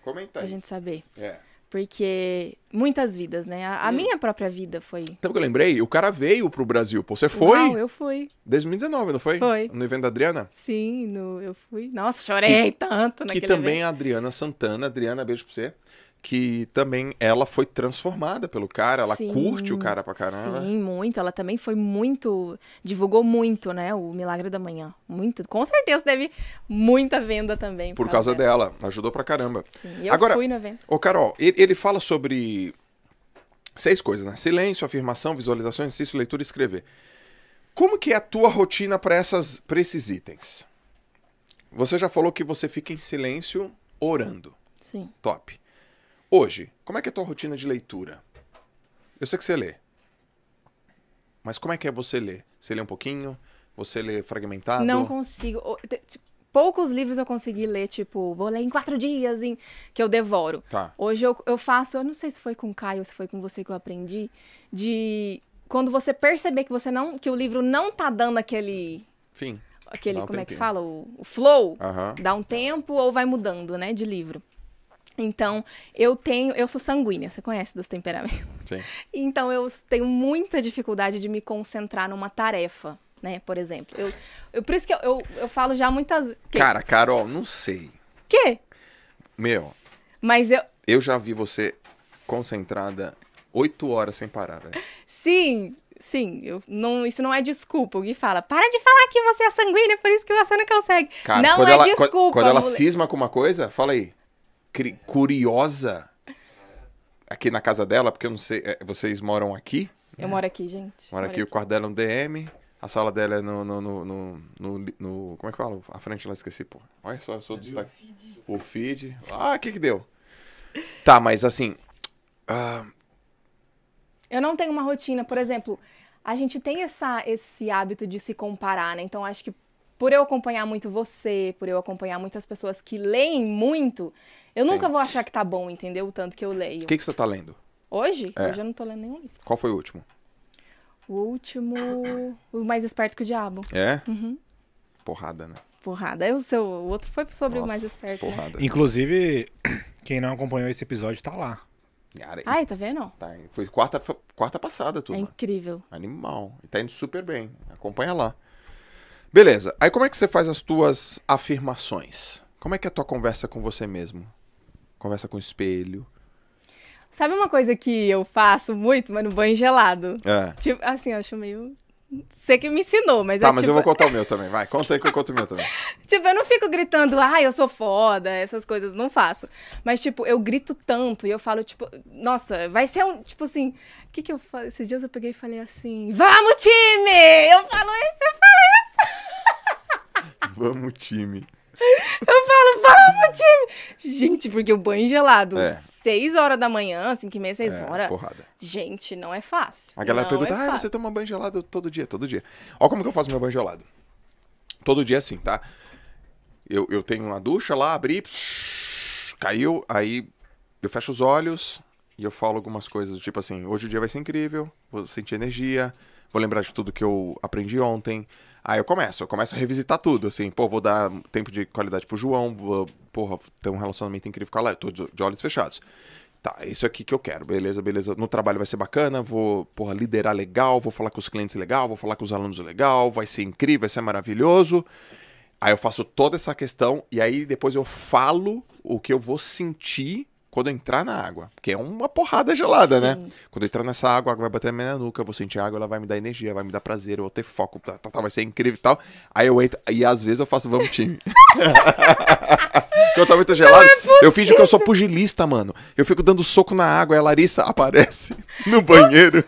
Comenta aí. Pra gente saber. É. Porque muitas vidas, né? A, a hum. minha própria vida foi. Sabe o que eu lembrei? O cara veio pro Brasil. Pô, você foi? Não, eu fui. 2019, não foi? Foi. No evento da Adriana? Sim, no, eu fui. Nossa, chorei que, tanto naquele Que também evento. É a Adriana Santana. Adriana, beijo pra você que também ela foi transformada pelo cara, ela sim, curte o cara pra caramba. Sim, muito. Ela também foi muito. divulgou muito, né? O Milagre da Manhã. Muito. Com certeza teve muita venda também. Por causa dela. dela. Ajudou pra caramba. Sim, eu Agora, fui na venda. Ô, Carol, ele, ele fala sobre seis coisas, né? Silêncio, afirmação, visualização, exercício, leitura e escrever. Como que é a tua rotina para esses itens? Você já falou que você fica em silêncio orando. Sim. Top. Hoje, como é que é a tua rotina de leitura? Eu sei que você lê. Mas como é que é você ler? Você lê um pouquinho? Você lê fragmentado? Não consigo. Poucos livros eu consegui ler, tipo, vou ler em quatro dias, em... que eu devoro. Tá. Hoje eu, eu faço, eu não sei se foi com o Caio ou se foi com você que eu aprendi, de quando você perceber que você não. que o livro não tá dando aquele. Fim. Aquele, um como tempinho. é que fala? O, o flow. Uh -huh. Dá um tempo ou vai mudando, né? De livro. Então, eu tenho, eu sou sanguínea, você conhece dos temperamentos. Sim. Então, eu tenho muita dificuldade de me concentrar numa tarefa, né? Por exemplo. Eu, eu por isso que eu, eu, eu falo já muitas que... Cara, Carol, não sei. Quê? Meu. Mas eu. Eu já vi você concentrada oito horas sem parar, né? Sim, sim, eu não, isso não é desculpa. O Gui fala, para de falar que você é sanguínea, por isso que você não consegue. Cara, não é ela, desculpa. Quando, quando ela cisma com uma coisa, fala aí curiosa aqui na casa dela, porque eu não sei, é, vocês moram aqui? Eu moro aqui, gente. Moro aqui, o quarto dela é um DM, a sala dela é no, no, no, como é que fala? A frente lá, esqueci, pô. Olha só, eu sou é, destaque. O feed. Ah, o que que deu? Tá, mas assim... Ah, eu não tenho uma rotina, por exemplo, a gente tem essa, esse hábito de se comparar, né? Então acho que por eu acompanhar muito você, por eu acompanhar muitas pessoas que leem muito, eu Sim. nunca vou achar que tá bom, entendeu? O tanto que eu leio. O que, que você tá lendo? Hoje? É. Hoje eu não tô lendo nenhum livro. Qual foi o último? O último. O Mais Esperto que o Diabo. É? Uhum. Porrada, né? Porrada. o seu, o outro foi sobre Nossa, o Mais Esperto. Né? Porrada. Né? Inclusive, quem não acompanhou esse episódio tá lá. Cara, Ai, tá vendo? Tá, foi quarta, quarta passada, tudo. É incrível. Animal. E tá indo super bem. Acompanha lá. Beleza. Aí como é que você faz as tuas afirmações? Como é que é a tua conversa com você mesmo? Conversa com o espelho? Sabe uma coisa que eu faço muito, mas no banho gelado? É. Tipo, assim, eu acho meio você que me ensinou, mas tá, é Tá, mas tipo... eu vou contar o meu também, vai. Conta aí que eu conto o meu também. tipo, eu não fico gritando, ah, eu sou foda, essas coisas, não faço. Mas, tipo, eu grito tanto e eu falo, tipo, nossa, vai ser um, tipo assim... O que que eu falo? Esses dias eu peguei e falei assim, vamos, time! Eu falo isso, eu falo isso. vamos, time. Eu falo, vamos, time! Gente, porque o banho gelado, é. 6 horas da manhã, 5 e meia, 6 é, horas. Porrada. Gente, não é fácil. A galera não pergunta, é ah, você toma banho gelado todo dia, todo dia. Olha como que eu faço meu banho gelado. Todo dia é assim, tá? Eu, eu tenho uma ducha lá, abri, caiu, aí eu fecho os olhos e eu falo algumas coisas, tipo assim, hoje o dia vai ser incrível, vou sentir energia, vou lembrar de tudo que eu aprendi ontem, Aí eu começo, eu começo a revisitar tudo, assim, pô, vou dar tempo de qualidade pro João, vou, porra, ter um relacionamento incrível com ela, eu tô de olhos fechados. Tá, isso aqui que eu quero, beleza, beleza. No trabalho vai ser bacana, vou, porra, liderar legal, vou falar com os clientes legal, vou falar com os alunos legal, vai ser incrível, vai ser maravilhoso. Aí eu faço toda essa questão e aí depois eu falo o que eu vou sentir quando entrar na água, porque é uma porrada gelada, né? Sim. né? Quando entrar nessa água, a água vai bater na minha nuca, eu vou sentir água, ela vai me dar energia, vai me dar prazer, eu vou ter foco, tá, tá, tá, vai ser incrível e tal. Aí eu entro, e às vezes eu faço vamos time. Porque eu tô muito gelado. É eu finjo que eu sou pugilista, mano. Eu fico dando soco na água e a Larissa aparece no banheiro.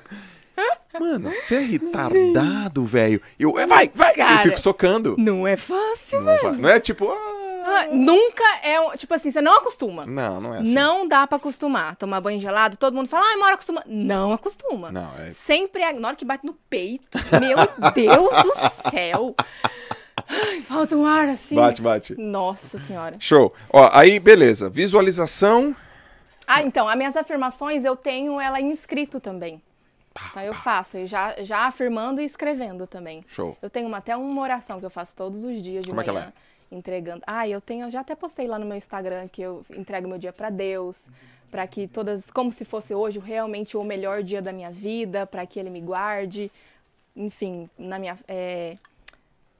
Mano, você é retardado, velho. Eu, é, vai, vai! Cara, eu fico socando. Não é fácil, não velho. Vai. Não é tipo, ah, Nunca, nunca é. Tipo assim, você não acostuma. Não, não é assim. Não dá pra acostumar. Tomar banho gelado, todo mundo fala, ai, ah, uma acostuma. Não acostuma. Não, é... Sempre, é, na hora que bate no peito, meu Deus do céu. Ai, falta um ar assim. Bate, bate. Nossa senhora. Show. Ó, aí, beleza. Visualização. Ah, então, as minhas afirmações eu tenho ela em escrito também. Então eu faço, e já, já afirmando e escrevendo também. Show. Eu tenho uma, até uma oração que eu faço todos os dias de Como manhã. É que ela é? entregando. Ah, eu tenho, já até postei lá no meu Instagram que eu entrego meu dia para Deus, para que todas, como se fosse hoje realmente o melhor dia da minha vida, para que Ele me guarde, enfim, na minha, é,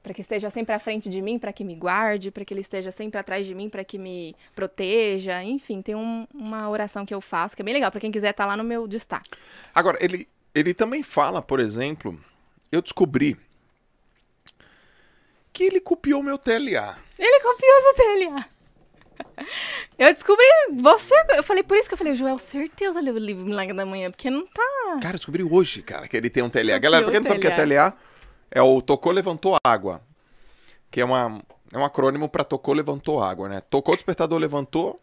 para que esteja sempre à frente de mim, para que me guarde, para que Ele esteja sempre atrás de mim, para que me proteja, enfim, tem um, uma oração que eu faço que é bem legal para quem quiser tá lá no meu destaque. Agora ele ele também fala, por exemplo, eu descobri que ele copiou meu TLA. Ele copiou seu TLA. Eu descobri você. Eu falei, por isso que eu falei, Joel, certeza leu o livro Milagre da Manhã, porque não tá. Cara, eu descobri hoje, cara, que ele tem um TLA. Galera, pra quem não sabe o que é TLA, é o Tocou Levantou Água. Que é, uma, é um acrônimo pra Tocou Levantou Água, né? Tocou Despertador Levantou,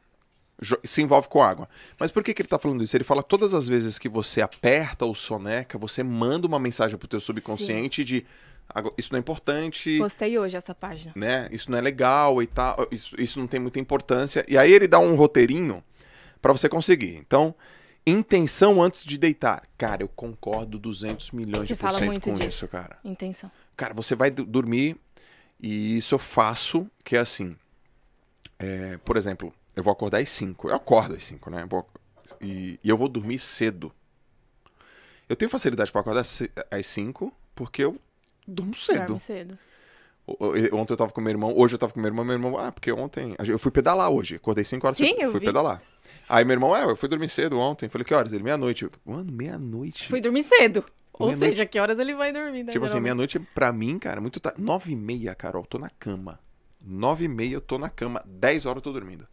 se envolve com água. Mas por que, que ele está falando isso? Ele fala todas as vezes que você aperta ou soneca, você manda uma mensagem pro teu subconsciente Sim. de isso não é importante. Postei hoje essa página. Né? Isso não é legal e tal, isso, isso não tem muita importância. E aí ele dá um roteirinho para você conseguir. Então, intenção antes de deitar. Cara, eu concordo 200 milhões você de por cento com disso. isso, cara. Intenção. Cara, você vai dormir e isso eu faço, que é assim. É, por exemplo, eu vou acordar às 5. Eu acordo às 5, né? Vou, e, e, eu vou dormir cedo. Eu tenho facilidade para acordar às 5, porque eu dormi cedo. Dorme cedo. Ontem eu tava com meu irmão, hoje eu tava com meu irmão, meu irmão, ah, porque ontem. Eu fui pedalar hoje, acordei 5 horas Sim, fui, eu fui vi. pedalar. Aí meu irmão, é, eu fui dormir cedo ontem. Falei, que horas? Ele, meia-noite. Mano, meia-noite. Fui dormir cedo. Ou meia seja, noite. que horas ele vai dormir, né? Tipo assim, meia-noite, pra mim, cara, muito tarde. Nove e meia, Carol, tô na cama. Nove e meia eu tô na cama, dez horas eu tô dormindo.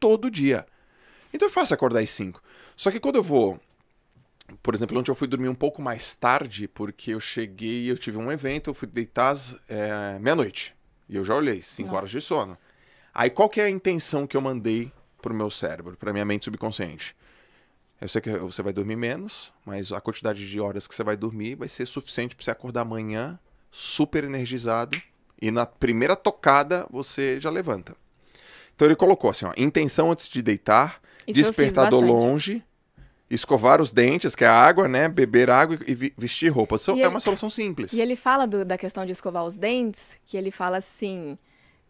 Todo dia. Então eu é faço acordar às cinco. Só que quando eu vou por exemplo, ontem eu fui dormir um pouco mais tarde, porque eu cheguei, eu tive um evento, eu fui deitar às é, meia-noite. E eu já olhei, 5 horas de sono. Aí qual que é a intenção que eu mandei pro meu cérebro, pra minha mente subconsciente? Eu sei que você vai dormir menos, mas a quantidade de horas que você vai dormir vai ser suficiente para você acordar amanhã super energizado e na primeira tocada você já levanta. Então ele colocou assim, ó, intenção antes de deitar, Isso despertador longe, escovar os dentes, que é a água, né? Beber água e vestir roupa. So, é ele, uma solução simples. E ele fala do, da questão de escovar os dentes, que ele fala assim.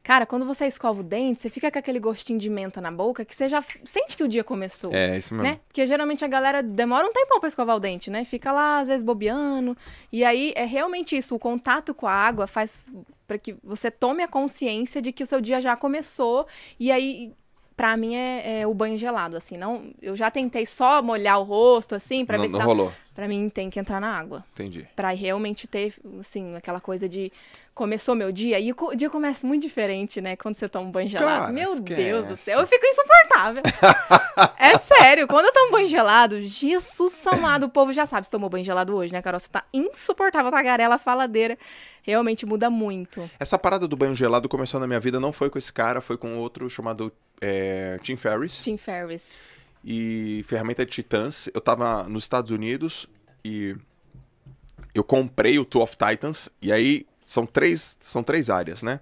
Cara, quando você escova o dente, você fica com aquele gostinho de menta na boca que você já sente que o dia começou. É, isso mesmo. Né? Porque geralmente a galera demora um tempão pra escovar o dente, né? Fica lá, às vezes, bobeando. E aí é realmente isso. O contato com a água faz para que você tome a consciência de que o seu dia já começou. E aí pra mim é, é, o banho gelado, assim. Não, eu já tentei só molhar o rosto, assim, para ver se. Não dá... rolou. Pra mim tem que entrar na água. Entendi. Pra realmente ter, assim, aquela coisa de. Começou meu dia, e o dia começa muito diferente, né? Quando você toma um banho gelado. Cara, meu esquece. Deus do céu, eu fico insuportável. é sério, quando eu tomo banho gelado, Jesus amado, o povo já sabe se tomou banho gelado hoje, né, Carol? Você tá insuportável, tagarela, tá faladeira. Realmente muda muito. Essa parada do banho gelado começou na minha vida, não foi com esse cara, foi com outro chamado é, Tim Ferriss. Tim Ferriss. E ferramenta de Titãs. Eu tava nos Estados Unidos e eu comprei o Two of Titans. E aí são três, são três áreas, né?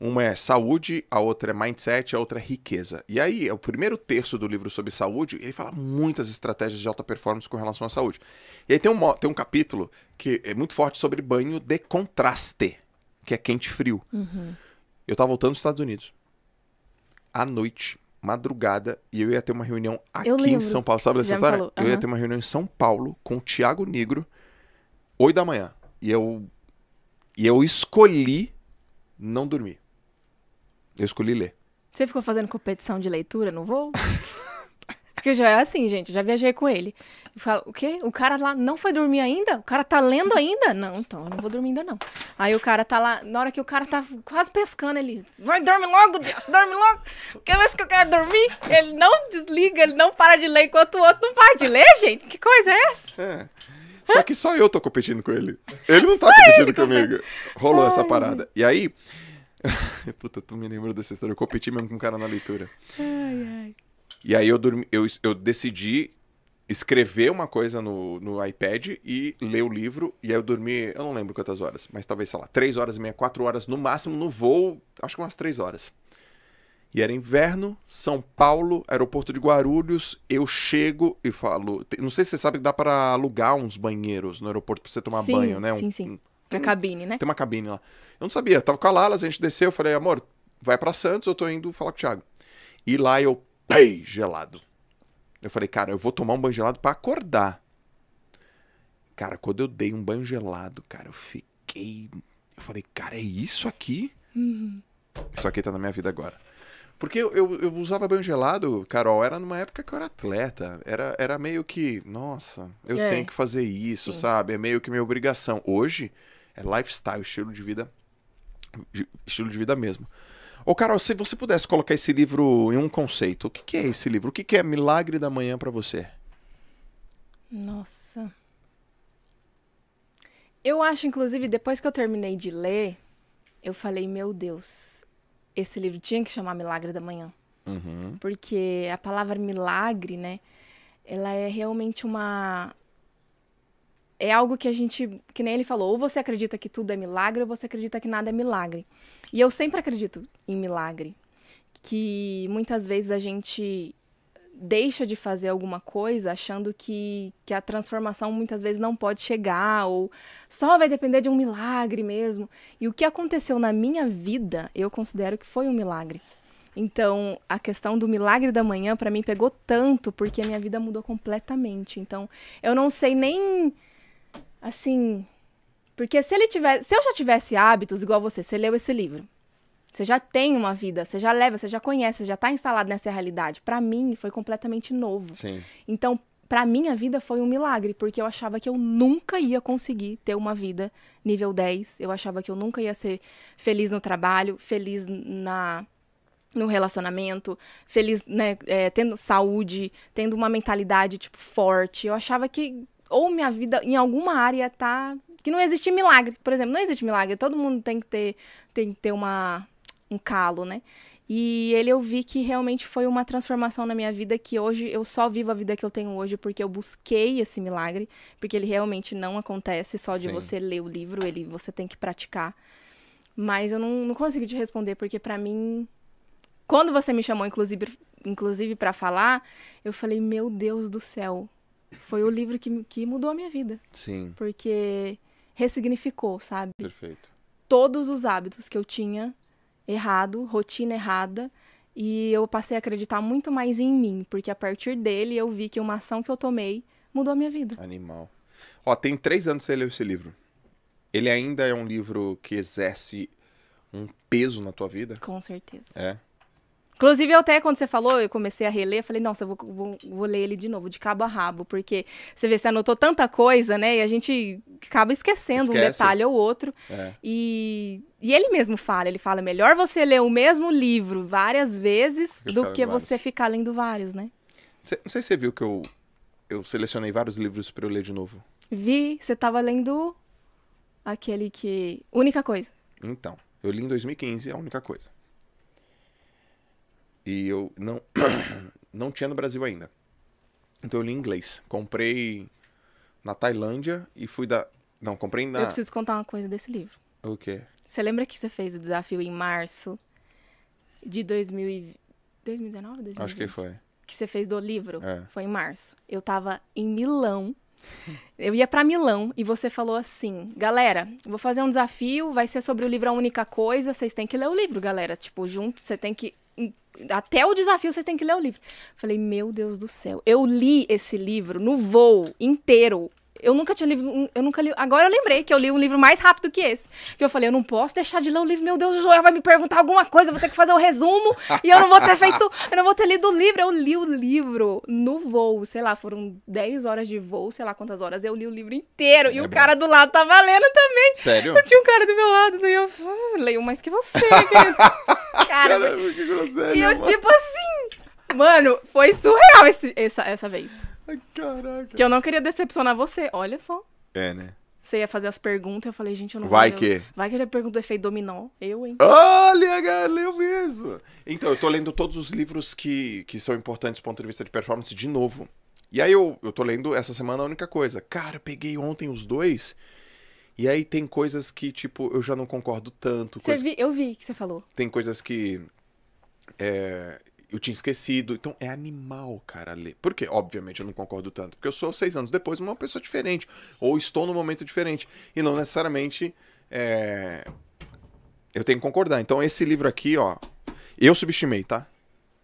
Uma é saúde, a outra é mindset, a outra é riqueza. E aí, é o primeiro terço do livro sobre saúde, ele fala muitas estratégias de alta performance com relação à saúde. E aí tem um, tem um capítulo que é muito forte sobre banho de contraste, que é quente e frio. Uhum. Eu tava voltando dos Estados Unidos à noite, madrugada, e eu ia ter uma reunião aqui em São Paulo. Sabe dessa história? Uhum. Eu ia ter uma reunião em São Paulo com o Tiago Negro, 8 da manhã. E eu, e eu escolhi não dormir. Eu escolhi ler. Você ficou fazendo competição de leitura no voo? Porque já é assim, gente, já viajei com ele. Eu falo, o quê? O cara lá não foi dormir ainda? O cara tá lendo ainda? Não, então, eu não vou dormir ainda, não. Aí o cara tá lá, na hora que o cara tá quase pescando, ele, vai, dorme logo, Deus, dorme logo. Quer ver se que eu quero dormir? Ele não desliga, ele não para de ler, enquanto o outro não para de ler, gente. Que coisa é essa? É. Só que só eu tô competindo com ele. Ele não tá só competindo comigo. Compete. Rolou Ai. essa parada. E aí. Puta, tu me lembrou dessa história. Eu competi mesmo com um cara na leitura. Ai, ai. E aí eu, dormi, eu, eu decidi escrever uma coisa no, no iPad e uhum. ler o livro. E aí eu dormi, eu não lembro quantas horas, mas talvez, sei lá, três horas e meia, quatro horas no máximo no voo, acho que umas três horas. E era inverno, São Paulo, aeroporto de Guarulhos. Eu chego e falo. Não sei se você sabe que dá para alugar uns banheiros no aeroporto pra você tomar sim, banho, né? Um, sim, sim. tem uma cabine, né? Tem uma cabine lá. Eu não sabia, tava com a Lalas, a gente desceu. Eu falei, amor, vai para Santos, eu tô indo falar com o Thiago. E lá eu pei, gelado. Eu falei, cara, eu vou tomar um banho gelado pra acordar. Cara, quando eu dei um banho gelado, cara, eu fiquei. Eu falei, cara, é isso aqui? Uhum. Isso aqui tá na minha vida agora. Porque eu, eu, eu, usava banho gelado, Carol, era numa época que eu era atleta. Era, era meio que, nossa, eu é. tenho que fazer isso, Sim. sabe? É meio que minha obrigação. Hoje é lifestyle, estilo de vida. Estilo de vida mesmo. Ô, Carol, se você pudesse colocar esse livro em um conceito, o que, que é esse livro? O que, que é Milagre da Manhã para você? Nossa. Eu acho, inclusive, depois que eu terminei de ler, eu falei, meu Deus, esse livro tinha que chamar Milagre da Manhã. Uhum. Porque a palavra milagre, né? Ela é realmente uma, é algo que a gente, que nem ele falou, ou você acredita que tudo é milagre, ou você acredita que nada é milagre. E eu sempre acredito em milagre. Que muitas vezes a gente deixa de fazer alguma coisa achando que, que a transformação muitas vezes não pode chegar, ou só vai depender de um milagre mesmo. E o que aconteceu na minha vida, eu considero que foi um milagre. Então, a questão do milagre da manhã para mim pegou tanto porque a minha vida mudou completamente. Então, eu não sei nem Assim. Porque se ele tiver Se eu já tivesse hábitos igual você, você leu esse livro. Você já tem uma vida, você já leva, você já conhece, você já está instalado nessa realidade. Para mim, foi completamente novo. Sim. Então, para minha vida foi um milagre, porque eu achava que eu nunca ia conseguir ter uma vida nível 10. Eu achava que eu nunca ia ser feliz no trabalho, feliz na no relacionamento, feliz, né, é, tendo saúde, tendo uma mentalidade, tipo, forte. Eu achava que ou minha vida em alguma área tá que não existe milagre, por exemplo, não existe milagre, todo mundo tem que ter tem que ter uma um calo, né? E ele eu vi que realmente foi uma transformação na minha vida que hoje eu só vivo a vida que eu tenho hoje porque eu busquei esse milagre, porque ele realmente não acontece só de Sim. você ler o livro, ele você tem que praticar. Mas eu não, não consigo te responder porque para mim quando você me chamou inclusive inclusive para falar, eu falei, meu Deus do céu, foi o livro que, que mudou a minha vida. Sim. Porque ressignificou, sabe? Perfeito. Todos os hábitos que eu tinha errado, rotina errada, e eu passei a acreditar muito mais em mim, porque a partir dele eu vi que uma ação que eu tomei mudou a minha vida. Animal. Ó, tem três anos que você leu esse livro. Ele ainda é um livro que exerce um peso na tua vida? Com certeza. É. Inclusive, eu até quando você falou, eu comecei a reler, eu falei, nossa, eu vou, vou, vou, ler ele de novo, de cabo a rabo, porque você vê, você anotou tanta coisa, né? E a gente acaba esquecendo Esquece. um detalhe ou outro. É. E, e ele mesmo fala, ele fala, melhor você ler o mesmo livro várias vezes do que você ficar lendo vários, né? Cê, não sei se você viu que eu, eu selecionei vários livros para eu ler de novo. Vi, você tava lendo aquele que. Única coisa. Então, eu li em 2015, é a única coisa. E eu não, não tinha no Brasil ainda. Então eu li em inglês. Comprei na Tailândia e fui da. Não, comprei na. Eu preciso contar uma coisa desse livro. O quê? Você lembra que você fez o desafio em março de 2000 2019? 2020? Acho que foi. Que você fez do livro? É. Foi em março. Eu tava em Milão. Eu ia para Milão e você falou assim: galera, vou fazer um desafio, vai ser sobre o livro A Única Coisa, vocês têm que ler o livro, galera. Tipo, junto, você tem que até o desafio vocês têm que ler o livro. Falei, meu Deus do céu. Eu li esse livro no voo inteiro. Eu nunca tinha livro. Eu nunca li. Agora eu lembrei que eu li um livro mais rápido que esse. Que eu falei, eu não posso deixar de ler o livro. Meu Deus, o Joel vai me perguntar alguma coisa, eu vou ter que fazer o um resumo. e eu não vou ter feito. Eu não vou ter lido o livro. Eu li o livro no voo, sei lá, foram 10 horas de voo, sei lá quantas horas. Eu li o livro inteiro. É e bom. o cara do lado tava lendo também. Sério? Eu tinha um cara do meu lado. E eu ah, leio mais que você. cara, Caramba, que grosseiro. E eu, mano. tipo assim. Mano, foi surreal esse, essa, essa vez. Ai, caraca. Que eu não queria decepcionar você, olha só. É, né? Você ia fazer as perguntas, eu falei, gente, eu não Vai que. Vai que ele pergunta do efeito dominó. Eu, hein? Olha, cara, eu mesmo. Então, eu tô lendo todos os livros que, que são importantes do ponto de vista de performance de novo. E aí eu, eu tô lendo essa semana a única coisa. Cara, eu peguei ontem os dois. E aí tem coisas que, tipo, eu já não concordo tanto. Coisa... Vi, eu vi que você falou. Tem coisas que. É, eu tinha esquecido. Então é animal, cara, ler. Por quê? Obviamente eu não concordo tanto. Porque eu sou seis anos depois uma pessoa diferente. Ou estou num momento diferente. E não necessariamente é... eu tenho que concordar. Então esse livro aqui, ó. Eu subestimei, tá?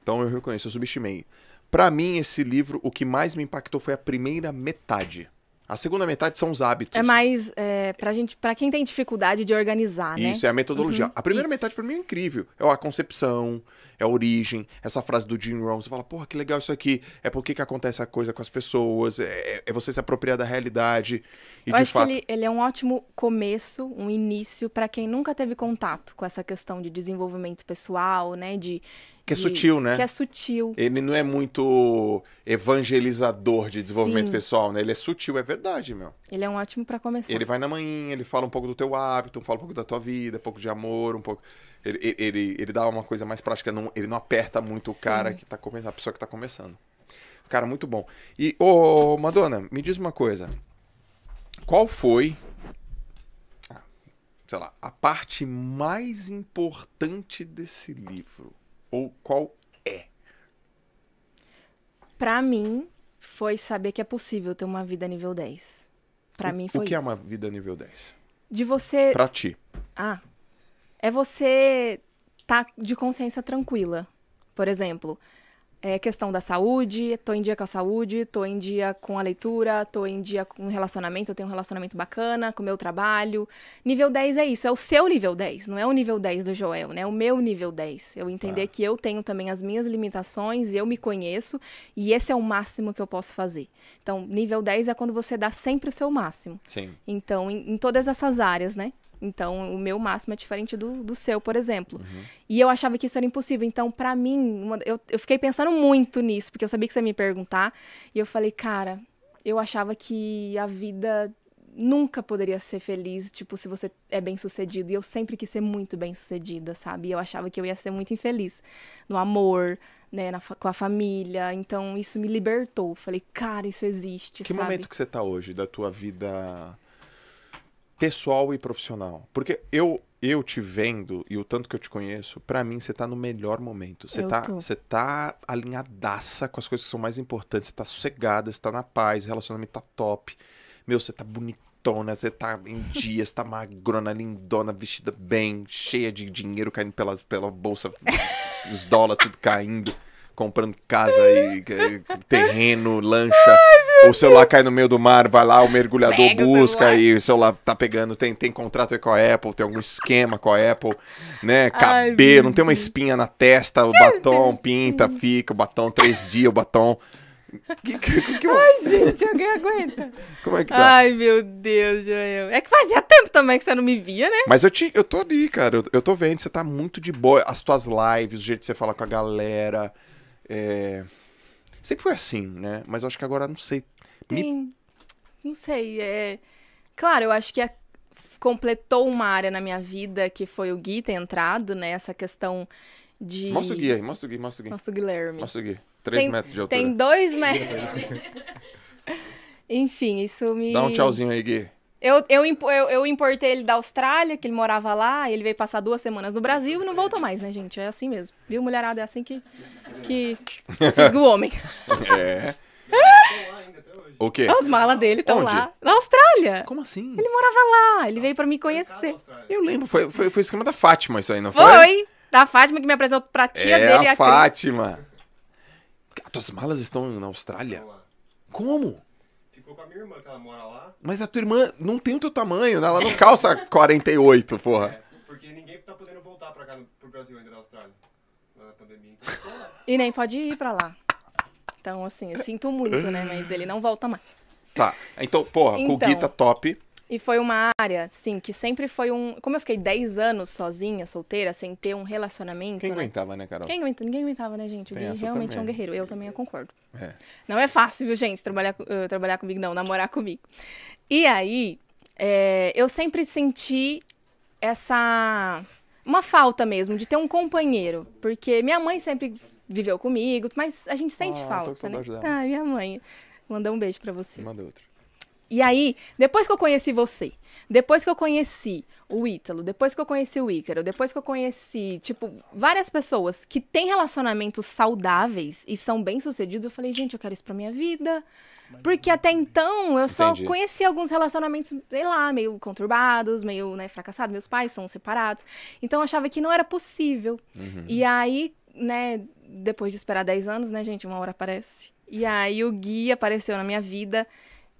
Então eu reconheço, eu subestimei. Para mim, esse livro, o que mais me impactou foi a primeira metade. A segunda metade são os hábitos. É mais é, pra gente, para quem tem dificuldade de organizar, né? Isso, é a metodologia. Uhum, a primeira isso. metade para mim é incrível. É a concepção, é a origem, essa frase do Jim Rohn. Você fala, porra, que legal isso aqui. É por que acontece a coisa com as pessoas, é, é, é, você se apropriar da realidade. E Eu de acho fato... que ele, ele é um ótimo começo, um início para quem nunca teve contato com essa questão de desenvolvimento pessoal, né? De, que é sutil, né? Que é sutil. Ele não é muito evangelizador de desenvolvimento Sim. pessoal, né? Ele é sutil, é verdade, meu. Ele é um ótimo para começar. Ele vai na manhã, ele fala um pouco do teu hábito, fala um pouco da tua vida, um pouco de amor, um pouco. Ele, ele, ele dá uma coisa mais prática, não, ele não aperta muito Sim. o cara que tá começando, a pessoa que tá começando. Cara, muito bom. E, ô, Madonna, me diz uma coisa. Qual foi, ah, sei lá, a parte mais importante desse livro? ou qual é? Para mim, foi saber que é possível ter uma vida nível 10. Para mim foi O que é isso. é uma vida nível 10? De você Para ti. Ah. É você tá de consciência tranquila. Por exemplo, é, questão da saúde, tô em dia com a saúde, tô em dia com a leitura, tô em dia com o relacionamento, eu tenho um relacionamento bacana com o meu trabalho. Nível 10 é isso, é o seu nível 10, não é o nível 10 do Joel, né? É o meu nível 10. Eu entender ah. que eu tenho também as minhas limitações, eu me conheço e esse é o máximo que eu posso fazer. Então, nível 10 é quando você dá sempre o seu máximo. Sim. Então, em, em todas essas áreas, né? Então, o meu máximo é diferente do, do seu, por exemplo. Uhum. E eu achava que isso era impossível. Então, para mim, uma, eu, eu fiquei pensando muito nisso, porque eu sabia que você ia me perguntar. E eu falei, cara, eu achava que a vida nunca poderia ser feliz, tipo, se você é bem sucedido. E eu sempre quis ser muito bem sucedida, sabe? E eu achava que eu ia ser muito infeliz no amor, né, na, com a família. Então, isso me libertou. Falei, cara, isso existe. Que sabe? momento que você tá hoje da tua vida? pessoal e profissional. Porque eu eu te vendo e o tanto que eu te conheço, para mim você tá no melhor momento. Você tá, você tá alinhadaça com as coisas que são mais importantes, você tá sossegada, você tá na paz, o relacionamento tá top. Meu, você tá bonitona, você tá em dia, você tá magrona, lindona, vestida bem, cheia de dinheiro caindo pelas, pela bolsa, os dólares tudo caindo comprando casa e terreno, lancha. Ai, o celular Deus. cai no meio do mar, vai lá, o mergulhador Pega busca o e o celular tá pegando. Tem, tem contrato com a Apple, tem algum esquema com a Apple, né? Cabelo, não tem uma espinha na testa, o batom pinta, fica, o batom três dias, o batom. Que, que, que... Ai, gente, alguém aguenta. Como é que tá? Ai, meu Deus, Joel. É que fazia tempo também que você não me via, né? Mas eu, te, eu tô ali, cara. Eu, eu tô vendo, você tá muito de boa. As tuas lives, o jeito que você fala com a galera. É... Sempre foi assim, né? Mas eu acho que agora não sei. Tem... Me... Não sei. É... Claro, eu acho que a... É, completou uma área na minha vida que foi o Gui ter entrado, né? Essa questão de. Mostra o Gui aí, mostra o Gui, mostra o Gui. Mostra o Guilherme. Mostra o Gui. Três tem... metros de altura. Tem dois metros. Enfim, isso me. Dá um tchauzinho aí, Gui. Eu, eu, eu, eu, importei ele da Austrália, que ele morava lá, ele veio passar duas semanas no Brasil e não voltou mais, né, gente? É assim mesmo. Viu, mulherada? É assim que, que fisga o homem. É. o quê? As malas dele estão lá. Na Austrália. Como assim? Ele morava lá, ele veio para me conhecer. Eu lembro, foi, foi, foi o esquema da Fátima isso aí, não foi? Foi! Da Fátima que me apresentou pra tia é, dele. A, a Fátima. As tuas malas estão na Austrália? Como? vou com a minha irmã, que ela mora lá. Mas a tua irmã não tem o teu tamanho, né? Ela não calça 48, é, porra. É, porque ninguém tá podendo voltar pra cá, pro Brasil ainda na Austrália. Na pandemia. Então, e nem pode ir pra lá. Então, assim, eu sinto muito, né? Mas ele não volta mais. Tá, então, porra, então, Gui tá então. top. E foi uma área, sim, que sempre foi um. Como eu fiquei 10 anos sozinha, solteira, sem ter um relacionamento. Quem né? aguentava, né, Carol? Quem aguenta, ninguém aguentava, né, gente? O Gui realmente também. é um guerreiro. Eu também eu concordo. É. Não é fácil, viu, gente, trabalhar, uh, trabalhar comigo, não, namorar comigo. E aí, é, eu sempre senti essa. Uma falta mesmo de ter um companheiro. Porque minha mãe sempre viveu comigo, mas a gente sente ah, falta. Tô com né? Ah, minha mãe. Mandou um beijo para você. Manda outro. E aí, depois que eu conheci você, depois que eu conheci o Ítalo, depois que eu conheci o Ícaro, depois que eu conheci, tipo, várias pessoas que têm relacionamentos saudáveis e são bem-sucedidos, eu falei, gente, eu quero isso pra minha vida. Porque até então eu só Entendi. conheci alguns relacionamentos, sei lá, meio conturbados, meio, né, fracassados. Meus pais são separados. Então eu achava que não era possível. Uhum. E aí, né, depois de esperar 10 anos, né, gente, uma hora aparece. E aí o Gui apareceu na minha vida.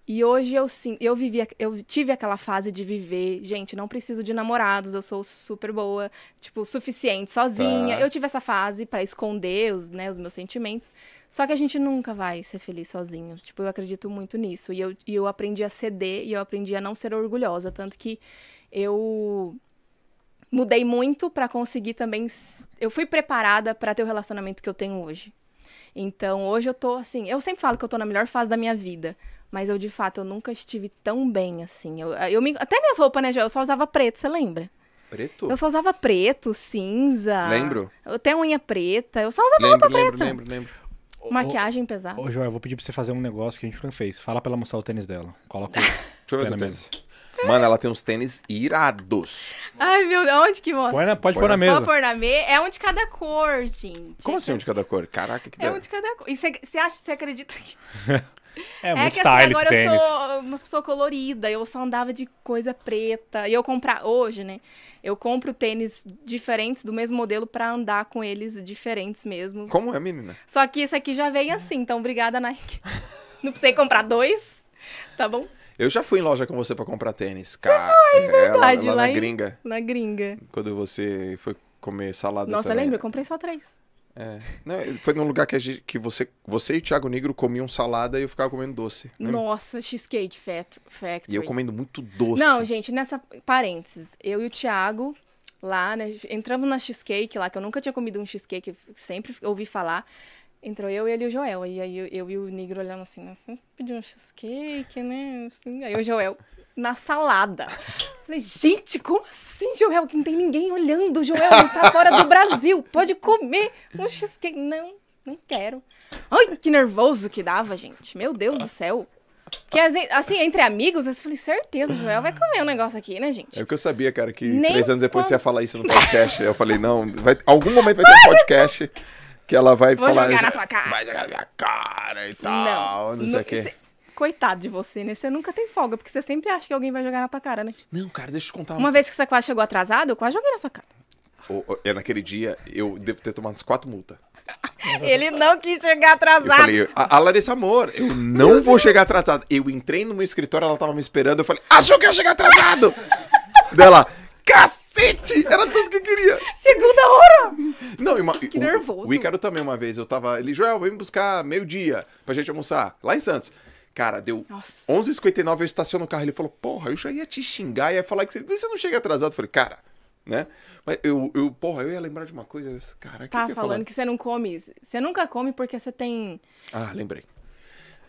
E hoje eu sim, eu vivi, eu tive aquela fase de viver, gente, não preciso de namorados, eu sou super boa, tipo, suficiente sozinha. Tá. Eu tive essa fase para esconder os, né, os meus sentimentos. Só que a gente nunca vai ser feliz sozinho. Tipo, eu acredito muito nisso. E eu, e eu aprendi a ceder e eu aprendi a não ser orgulhosa, tanto que eu mudei muito para conseguir também, eu fui preparada para ter o relacionamento que eu tenho hoje. Então, hoje eu tô assim, eu sempre falo que eu tô na melhor fase da minha vida mas eu, de fato, eu nunca estive tão bem assim. Eu, eh, eu me... Até minhas roupas, né, Joel? Eu só usava preto, você lembra? Preto? Eu só usava preto, cinza. Lembro. Até unha preta. Eu só usava lembro, roupa lembro, preta. Lembro, lembro, lembro. Maquiagem pesada. Ô, Joel, eu vou pedir pra você fazer um negócio que a gente não fez. Fala pra ela mostrar o tênis dela. Coloca o... Deixa eu ver o tênis. Mano, ela tem uns tênis irados. Ai, meu Deus, onde que mostra? pode, pode pôr na, na mesa. Pode pôr na mesa. É um de cada cor, gente. Como assim é um de cada cor? Caraca, que É um de cada cor. E você acha, você acredita que... É, é, muito é que style, assim, agora tênis. eu sou uma pessoa colorida, eu só andava de coisa preta. E eu comprar hoje, né? Eu compro tênis diferentes do mesmo modelo para andar com eles diferentes mesmo. Como é, menina? Só que esse aqui já veio assim, então obrigada, Nike. Não precisei comprar dois, tá bom? Eu já fui em loja com você para comprar tênis, cara. foi, é verdade, lá, lá, lá na em... gringa. Na gringa. Quando você foi comer salada Nossa, também. lembra? Eu comprei só três. É. Não, foi num lugar que, gente, que você, você e o Thiago Negro comiam salada e eu ficava comendo doce. Né? Nossa, Cheesecake Factory. E eu comendo muito doce. Não, gente, nessa parênteses, eu e o Thiago lá, né, entramos na cheesecake lá, que eu nunca tinha comido um cheesecake, sempre ouvi falar. Entrou eu, ele e o Joel. E aí eu, eu e o Negro olhando assim, assim, pediu um cheesecake, né? Assim, aí o Joel, na salada. Falei, gente, como assim, Joel? Que não tem ninguém olhando, Joel, Ele tá fora do Brasil. Pode comer um cheesecake. Não, não quero. Ai, que nervoso que dava, gente. Meu Deus do céu. Porque assim, entre amigos, eu falei, certeza, Joel vai comer um negócio aqui, né, gente? É o que eu sabia, cara, que Nem três anos depois quando... você ia falar isso no podcast. eu falei, não, vai, algum momento vai ter um podcast que ela vai Vou falar. Jogar na tua cara. Vai jogar na minha cara e tal, não, não sei o quê coitado de você, né? Você nunca tem folga, porque você sempre acha que alguém vai jogar na tua cara, né? Não, cara, deixa eu te contar. Uma, uma vez que você quase chegou atrasado, eu quase joguei na sua cara. é naquele dia, eu devo ter tomado uns quatro multas. Ele não quis chegar atrasado. Eu falei, a, a Larissa Amor, eu não vou chegar atrasado. Eu entrei no meu escritório, ela tava me esperando, eu falei, achou que eu ia chegar atrasado! Dela, cacete! Era tudo que eu queria. Chegou na hora! Não, uma, que o, nervoso. O Ícaro também uma vez, eu tava, ele, Joel, vem me buscar meio-dia pra gente almoçar, lá em Santos. Cara, deu 11h59, eu estaciono o carro. Ele falou, porra, eu já ia te xingar, ia falar que você, você não chega atrasado. Eu falei, cara, né? Mas eu, eu, porra, eu ia lembrar de uma coisa. Eu, cara, tá que falando que você não come. Você nunca come porque você tem. Ah, lembrei.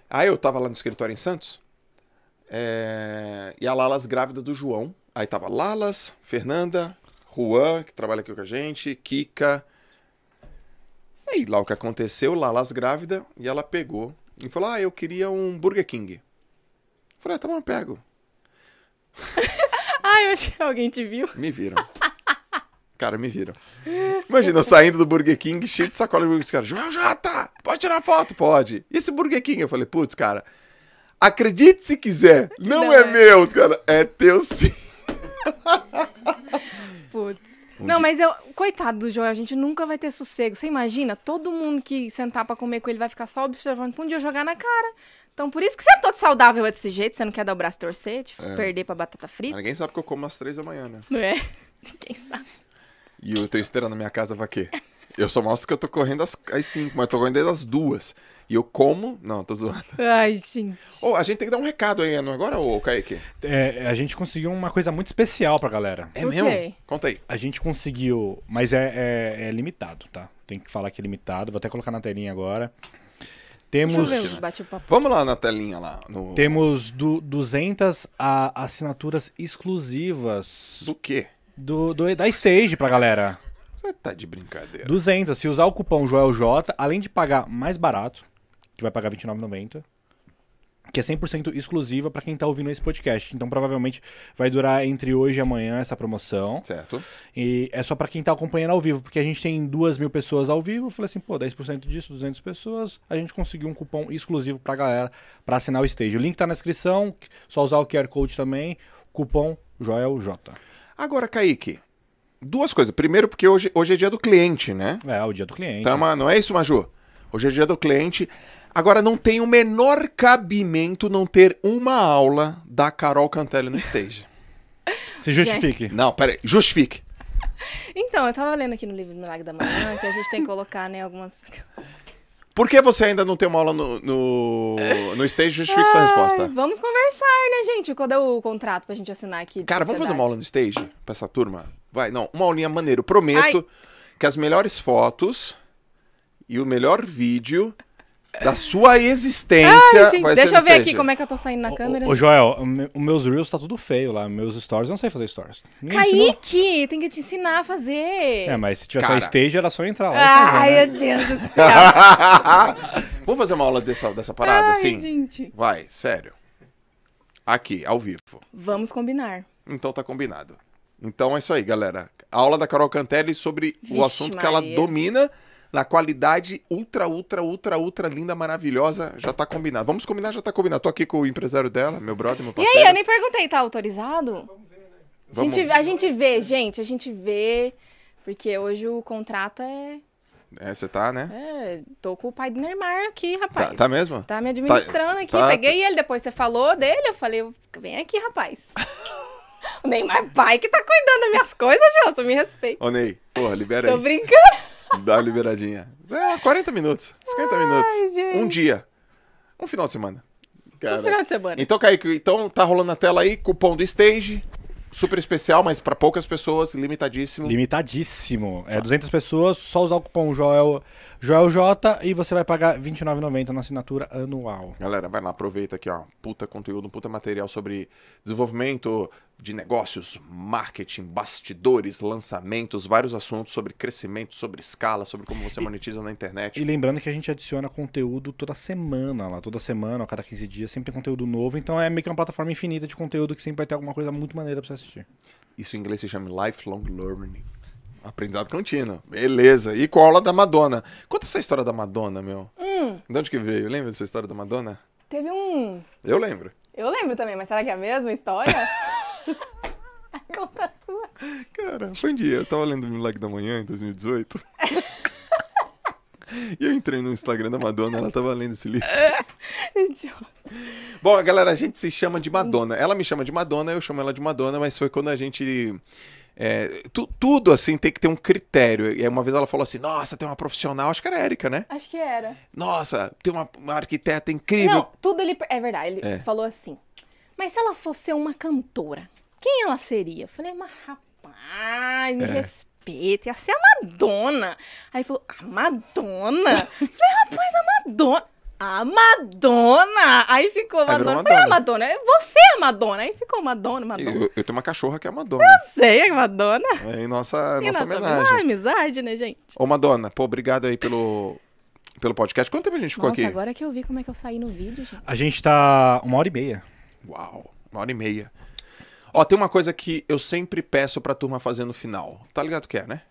Aí eu tava lá no escritório em Santos. É... E a Lalas grávida do João. Aí tava Lalas, Fernanda, Juan, que trabalha aqui com a gente, Kika. Sei lá o que aconteceu, Lalas grávida, e ela pegou e falou: Ah, eu queria um Burger King. Eu falei: ah, tá bom, pego. Ai, eu achei que alguém te viu. Me viram. Cara, me viram. Imagina, saindo do Burger King, cheio de sacola de Burger King. Cara, João Jota, pode tirar foto? Pode. E esse Burger King? Eu falei, putz, cara, acredite se quiser, não, não é, é meu, cara, é teu sim. Putz. Um não, dia... mas eu. Coitado do Joel, a gente nunca vai ter sossego. Você imagina? Todo mundo que sentar pra comer com ele vai ficar só observando pra um dia jogar na cara. Então, por isso que você é todo saudável desse jeito, você não quer dar o braço torcer, tipo, é. perder pra batata frita. Mas ninguém sabe que eu como às três da manhã, né? Não é? Ninguém sabe. E eu tenho esteira na minha casa pra quê? Eu só mostro que eu tô correndo às, às cinco, mas eu tô correndo desde as duas. E eu como. Não, tô zoando. Ai, gente. Oh, a gente tem que dar um recado aí, não agora, ô Kaique? É, a gente conseguiu uma coisa muito especial pra galera. É okay. mesmo? Conta aí. A gente conseguiu, mas é, é, é limitado, tá? Tem que falar que é limitado. Vou até colocar na telinha agora. Temos. Vamos lá na telinha lá. No... Temos do, 200 a, assinaturas exclusivas. Do quê? Do, do, da Stage pra galera. Você tá de brincadeira. 200. Se usar o cupom JoelJ, além de pagar mais barato, que vai pagar R$29,90 que é 100% exclusiva para quem está ouvindo esse podcast. Então, provavelmente vai durar entre hoje e amanhã essa promoção. Certo. E é só para quem está acompanhando ao vivo, porque a gente tem duas mil pessoas ao vivo. Eu falei assim, pô, 10% disso, 200 pessoas. A gente conseguiu um cupom exclusivo para galera para assinar o stage. O link está na descrição, só usar o QR Code também. Cupom JoelJ. Agora, Kaique, duas coisas. Primeiro, porque hoje, hoje é dia do cliente, né? É, o dia do cliente. Tá, mano Não é isso, Maju? Hoje é dia do cliente. Agora, não tem o menor cabimento não ter uma aula da Carol Cantelli no stage. Se justifique. Não, peraí, justifique. Então, eu tava lendo aqui no livro Milagre da Manhã que a gente tem que colocar, né, algumas. Por que você ainda não tem uma aula no, no, no stage? Justifique sua resposta. Vamos conversar, né, gente? quando é o contrato pra gente assinar aqui? Cara, vamos fazer uma aula no stage pra essa turma? Vai, não, uma aulinha maneiro. Prometo Ai. que as melhores fotos e o melhor vídeo da sua existência. Ai, vai deixa eu ver aqui como é que eu tô saindo na câmera. Ô, Joel, os meus Reels tá tudo feio lá. Meus stories, eu não sei fazer stories. Ninguém Kaique, ensinou. tem que te ensinar a fazer. É, mas se tiver Cara. só stage, era só entrar lá. Ai, fazer, né? meu Deus do céu. Vamos fazer uma aula dessa, dessa parada, Ai, assim? Gente. Vai, sério. Aqui, ao vivo. Vamos combinar. Então tá combinado. Então é isso aí, galera. A aula da Carol Cantelli sobre Vixe, o assunto Maria. que ela domina na qualidade ultra, ultra, ultra, ultra linda, maravilhosa. Já tá combinado. Vamos combinar, já tá combinado. Tô aqui com o empresário dela, meu brother, meu parceiro. E aí, eu nem perguntei, tá autorizado? Vamos ver, né? Vamos. a gente vê, gente, a gente vê, porque hoje o contrato é é, você tá, né? É, tô com o pai do Neymar aqui, rapaz. Tá, tá mesmo? Tá me tá, administrando tá, aqui. Tá, Peguei ele, depois você falou dele, eu falei, vem aqui, rapaz. o Neymar pai que tá cuidando das minhas coisas, Jô, me respeita. Ô, Ney, porra, libera tô aí. Tô brincando. Dá uma liberadinha. É, 40 minutos, 50 Ai, minutos. Gente. Um dia. Um final de semana. Cara. Um final de semana. Então, Kaique, então tá rolando na tela aí, cupom do Stage. Super especial, mas para poucas pessoas, limitadíssimo. Limitadíssimo. É ah. 200 pessoas, só usar o cupom Joel, Joel J e você vai pagar R$29,90 na assinatura anual. Galera, vai lá, aproveita aqui, ó. Puta conteúdo, puta material sobre desenvolvimento, de negócios, marketing, bastidores, lançamentos, vários assuntos sobre crescimento, sobre escala, sobre como você monetiza e, na internet. E lembrando que a gente adiciona conteúdo toda semana lá, toda semana, a cada 15 dias, sempre tem conteúdo novo, então é meio que uma plataforma infinita de conteúdo que sempre vai ter alguma coisa muito maneira pra você assistir. Isso em inglês se chama lifelong learning. Aprendizado contínuo. Beleza. E com a aula da Madonna. Conta essa história da Madonna, meu. Hum. De onde que veio? Lembra dessa história da Madonna? Teve um. Eu lembro. Eu lembro também, mas será que é a mesma história? Conta sua. Cara, foi um dia. Eu tava lendo o Milagre da Manhã em 2018. E eu entrei no Instagram da Madonna, ela tava lendo esse livro. Idiota. Bom, galera, a gente se chama de Madonna. Ela me chama de Madonna, eu chamo ela de Madonna, mas foi quando a gente. É, tu, tudo assim tem que ter um critério. E uma vez ela falou assim: Nossa, tem uma profissional, acho que era Erika, né? Acho que era. Nossa, tem uma, uma arquiteta incrível. Não, tudo ele. É verdade, ele é. falou assim: mas se ela fosse uma cantora, quem ela seria? Eu falei, mas rapaz, me é. respeita, ia ser a Madonna. Aí falou, a Madonna? eu falei, rapaz, a Madonna. A Madonna! Aí ficou Madonna. Madonna. Falei, a Madonna, você é a Madonna. Aí ficou Madonna, Madonna. Eu, eu, tenho uma cachorra que é a Madonna. Eu sei, é Madonna. É nossa, e nossa, nossa homenagem. amizade, né, gente? Ô, Madonna, pô, obrigado aí pelo, pelo podcast. Quanto tempo a gente ficou nossa, aqui? agora que eu vi como é que eu saí no vídeo, gente. A gente tá uma hora e meia. Uau, uma hora e meia. Ó, tem uma coisa que eu sempre peço pra turma fazer no final. Tá ligado que é, né?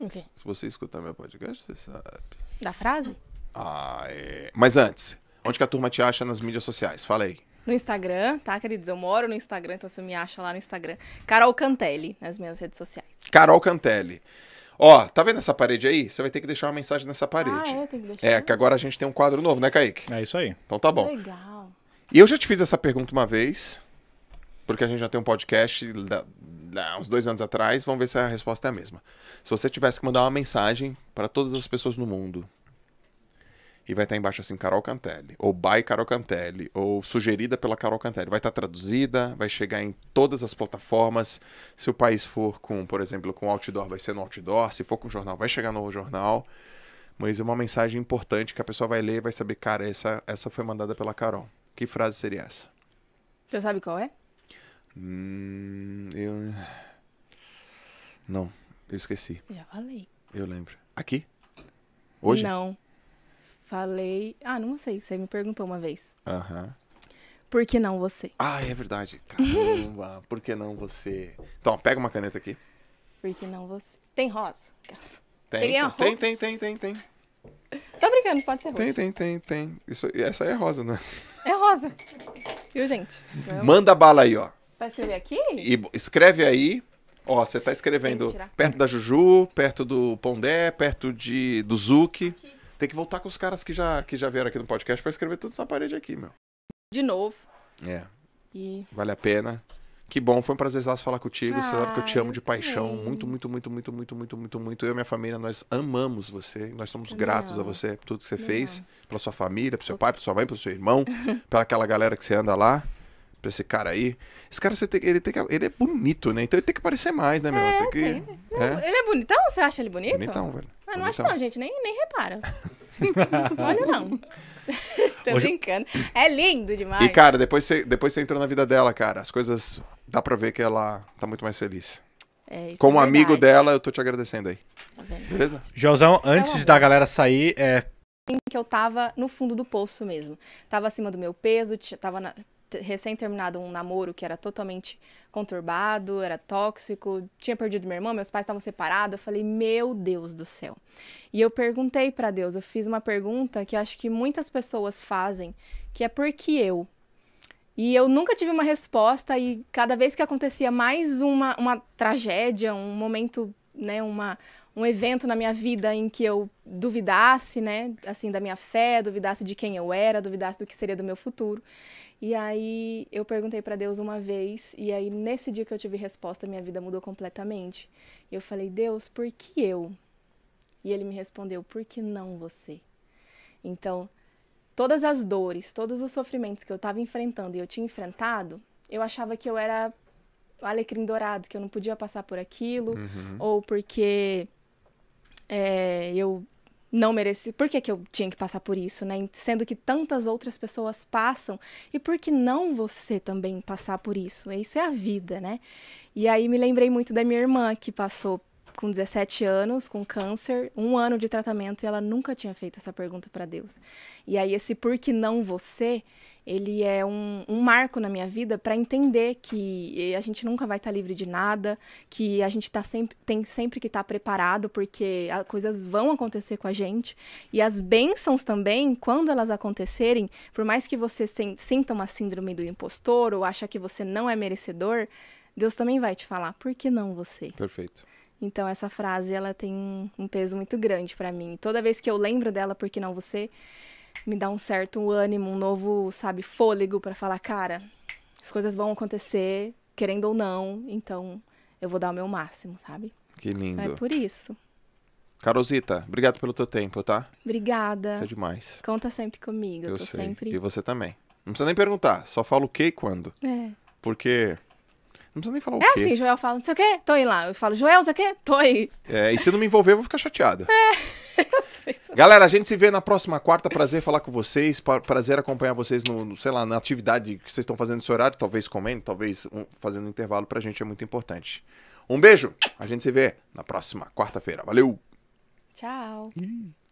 Okay. Se você escutar meu podcast, você sabe. Da frase? Ah, é. Mas antes, onde que a turma te acha nas mídias sociais? Fala aí. No Instagram, tá, queridos? Eu moro no Instagram, então você me acha lá no Instagram. Carol Cantelli, nas minhas redes sociais. Carol Cantelli. Ó, tá vendo essa parede aí? Você vai ter que deixar uma mensagem nessa parede. Ah, é, tem que deixar. É, né? que agora a gente tem um quadro novo, né, Kaique? É isso aí. Então tá bom. Legal. E eu já te fiz essa pergunta uma vez, porque a gente já tem um podcast da, da, uns dois anos atrás, vamos ver se a resposta é a mesma. Se você tivesse que mandar uma mensagem para todas as pessoas no mundo, e vai estar embaixo assim, Carol Cantelli, ou by Carol Cantelli, ou sugerida pela Carol Cantelli. Vai estar traduzida, vai chegar em todas as plataformas. Se o país for com, por exemplo, com outdoor, vai ser no outdoor. Se for com jornal, vai chegar no jornal. Mas é uma mensagem importante que a pessoa vai ler e vai saber, cara, essa, essa foi mandada pela Carol. Que frase seria essa? Você sabe qual é? Hum, eu. Não, eu esqueci. Já falei. Eu lembro. Aqui? Hoje? Não. Falei. Ah, não sei. Você me perguntou uma vez. Aham. Uhum. Por que não você? Ah, é verdade. Caramba, por que não você? Então, pega uma caneta aqui. Por que não você? Tem rosa. Tem, a rosa. Tem, tem, tem, tem, tem. Tá brincando, pode ser rosa. Tem, tem, tem, tem. Isso, essa é rosa, não é? É rosa. Viu, gente? Vamos. Manda bala aí, ó. Vai escrever aqui? E escreve aí. Ó, você tá escrevendo perto da Juju, perto do Pondé, perto de, do Zuki. Aqui. Tem que voltar com os caras que já, que já vieram aqui no podcast para escrever tudo essa parede aqui, meu. De novo. É. E... Vale a pena. Que bom, foi um prazer falar contigo. Ah, você sabe que eu te ah, amo de paixão. Também. Muito, muito, muito, muito, muito, muito, muito, muito. Eu e minha família, nós amamos você. Nós somos gratos a você por tudo que você fez, pela sua família, pro seu Ops. pai, pra sua mãe, pro seu irmão, pela aquela galera que você anda lá. Pra esse cara aí. Esse cara, você tem, ele, tem que, ele é bonito, né? Então ele tem que parecer mais, né, meu? É, tem que, tem. é. Ele é bonitão? Você acha ele bonito? Bonitão, velho. Ah, não bonitão. acho não, gente. Nem, nem repara. Olha não. Tô Hoje... brincando. É lindo demais. E, cara, depois você, depois você entrou na vida dela, cara. As coisas dá para ver que ela tá muito mais feliz. É, Como é amigo dela, eu tô te agradecendo aí. Tá Beleza? Josão, tá antes é da galera sair, é... Que eu tava no fundo do poço mesmo. Tava acima do meu peso, tava na... recém terminado um namoro que era totalmente conturbado, era tóxico, tinha perdido minha irmã, meus pais estavam separados. Eu falei, meu Deus do céu. E eu perguntei para Deus, eu fiz uma pergunta que acho que muitas pessoas fazem, que é por que eu? E eu nunca tive uma resposta, e cada vez que acontecia mais uma, uma tragédia, um momento, né, uma, um evento na minha vida em que eu duvidasse, né, assim, da minha fé, duvidasse de quem eu era, duvidasse do que seria do meu futuro. E aí eu perguntei para Deus uma vez, e aí nesse dia que eu tive resposta, minha vida mudou completamente. E eu falei, Deus, por que eu? E ele me respondeu, por que não você? Então, todas as dores, todos os sofrimentos que eu estava enfrentando e eu tinha enfrentado, eu achava que eu era o alecrim dourado, que eu não podia passar por aquilo, uhum. ou porque é, eu não mereci. Por que, que eu tinha que passar por isso, né? Sendo que tantas outras pessoas passam, e por que não você também passar por isso? Isso é a vida, né? E aí me lembrei muito da minha irmã que passou com 17 anos, com câncer, um ano de tratamento e ela nunca tinha feito essa pergunta para Deus. E aí esse por que não você, ele é um, um marco na minha vida para entender que a gente nunca vai estar tá livre de nada, que a gente tá sempre, tem sempre que estar tá preparado porque as coisas vão acontecer com a gente e as bênçãos também, quando elas acontecerem, por mais que você sinta uma síndrome do impostor ou acha que você não é merecedor, Deus também vai te falar, por que não você? Perfeito. Então essa frase ela tem um peso muito grande para mim. Toda vez que eu lembro dela, porque não você, me dá um certo ânimo, um novo, sabe, fôlego para falar, cara, as coisas vão acontecer, querendo ou não, então eu vou dar o meu máximo, sabe? Que lindo. É por isso. Carolzita, obrigado pelo teu tempo, tá? Obrigada. Isso é demais. Conta sempre comigo, eu, eu tô sei. sempre. E você também. Não precisa nem perguntar, só fala o que e quando. É. Porque não precisa nem falar o é quê. É assim, Joel fala, não sei o quê, tô aí lá. Eu falo, Joel, não sei o quê, tô aí. É, e se não me envolver, eu vou ficar chateada. É. Galera, a gente se vê na próxima quarta. Prazer falar com vocês. Prazer acompanhar vocês no, no sei lá, na atividade que vocês estão fazendo nesse horário. Talvez comendo, talvez um, fazendo um intervalo pra gente é muito importante. Um beijo. A gente se vê na próxima quarta-feira. Valeu. Tchau. Hum.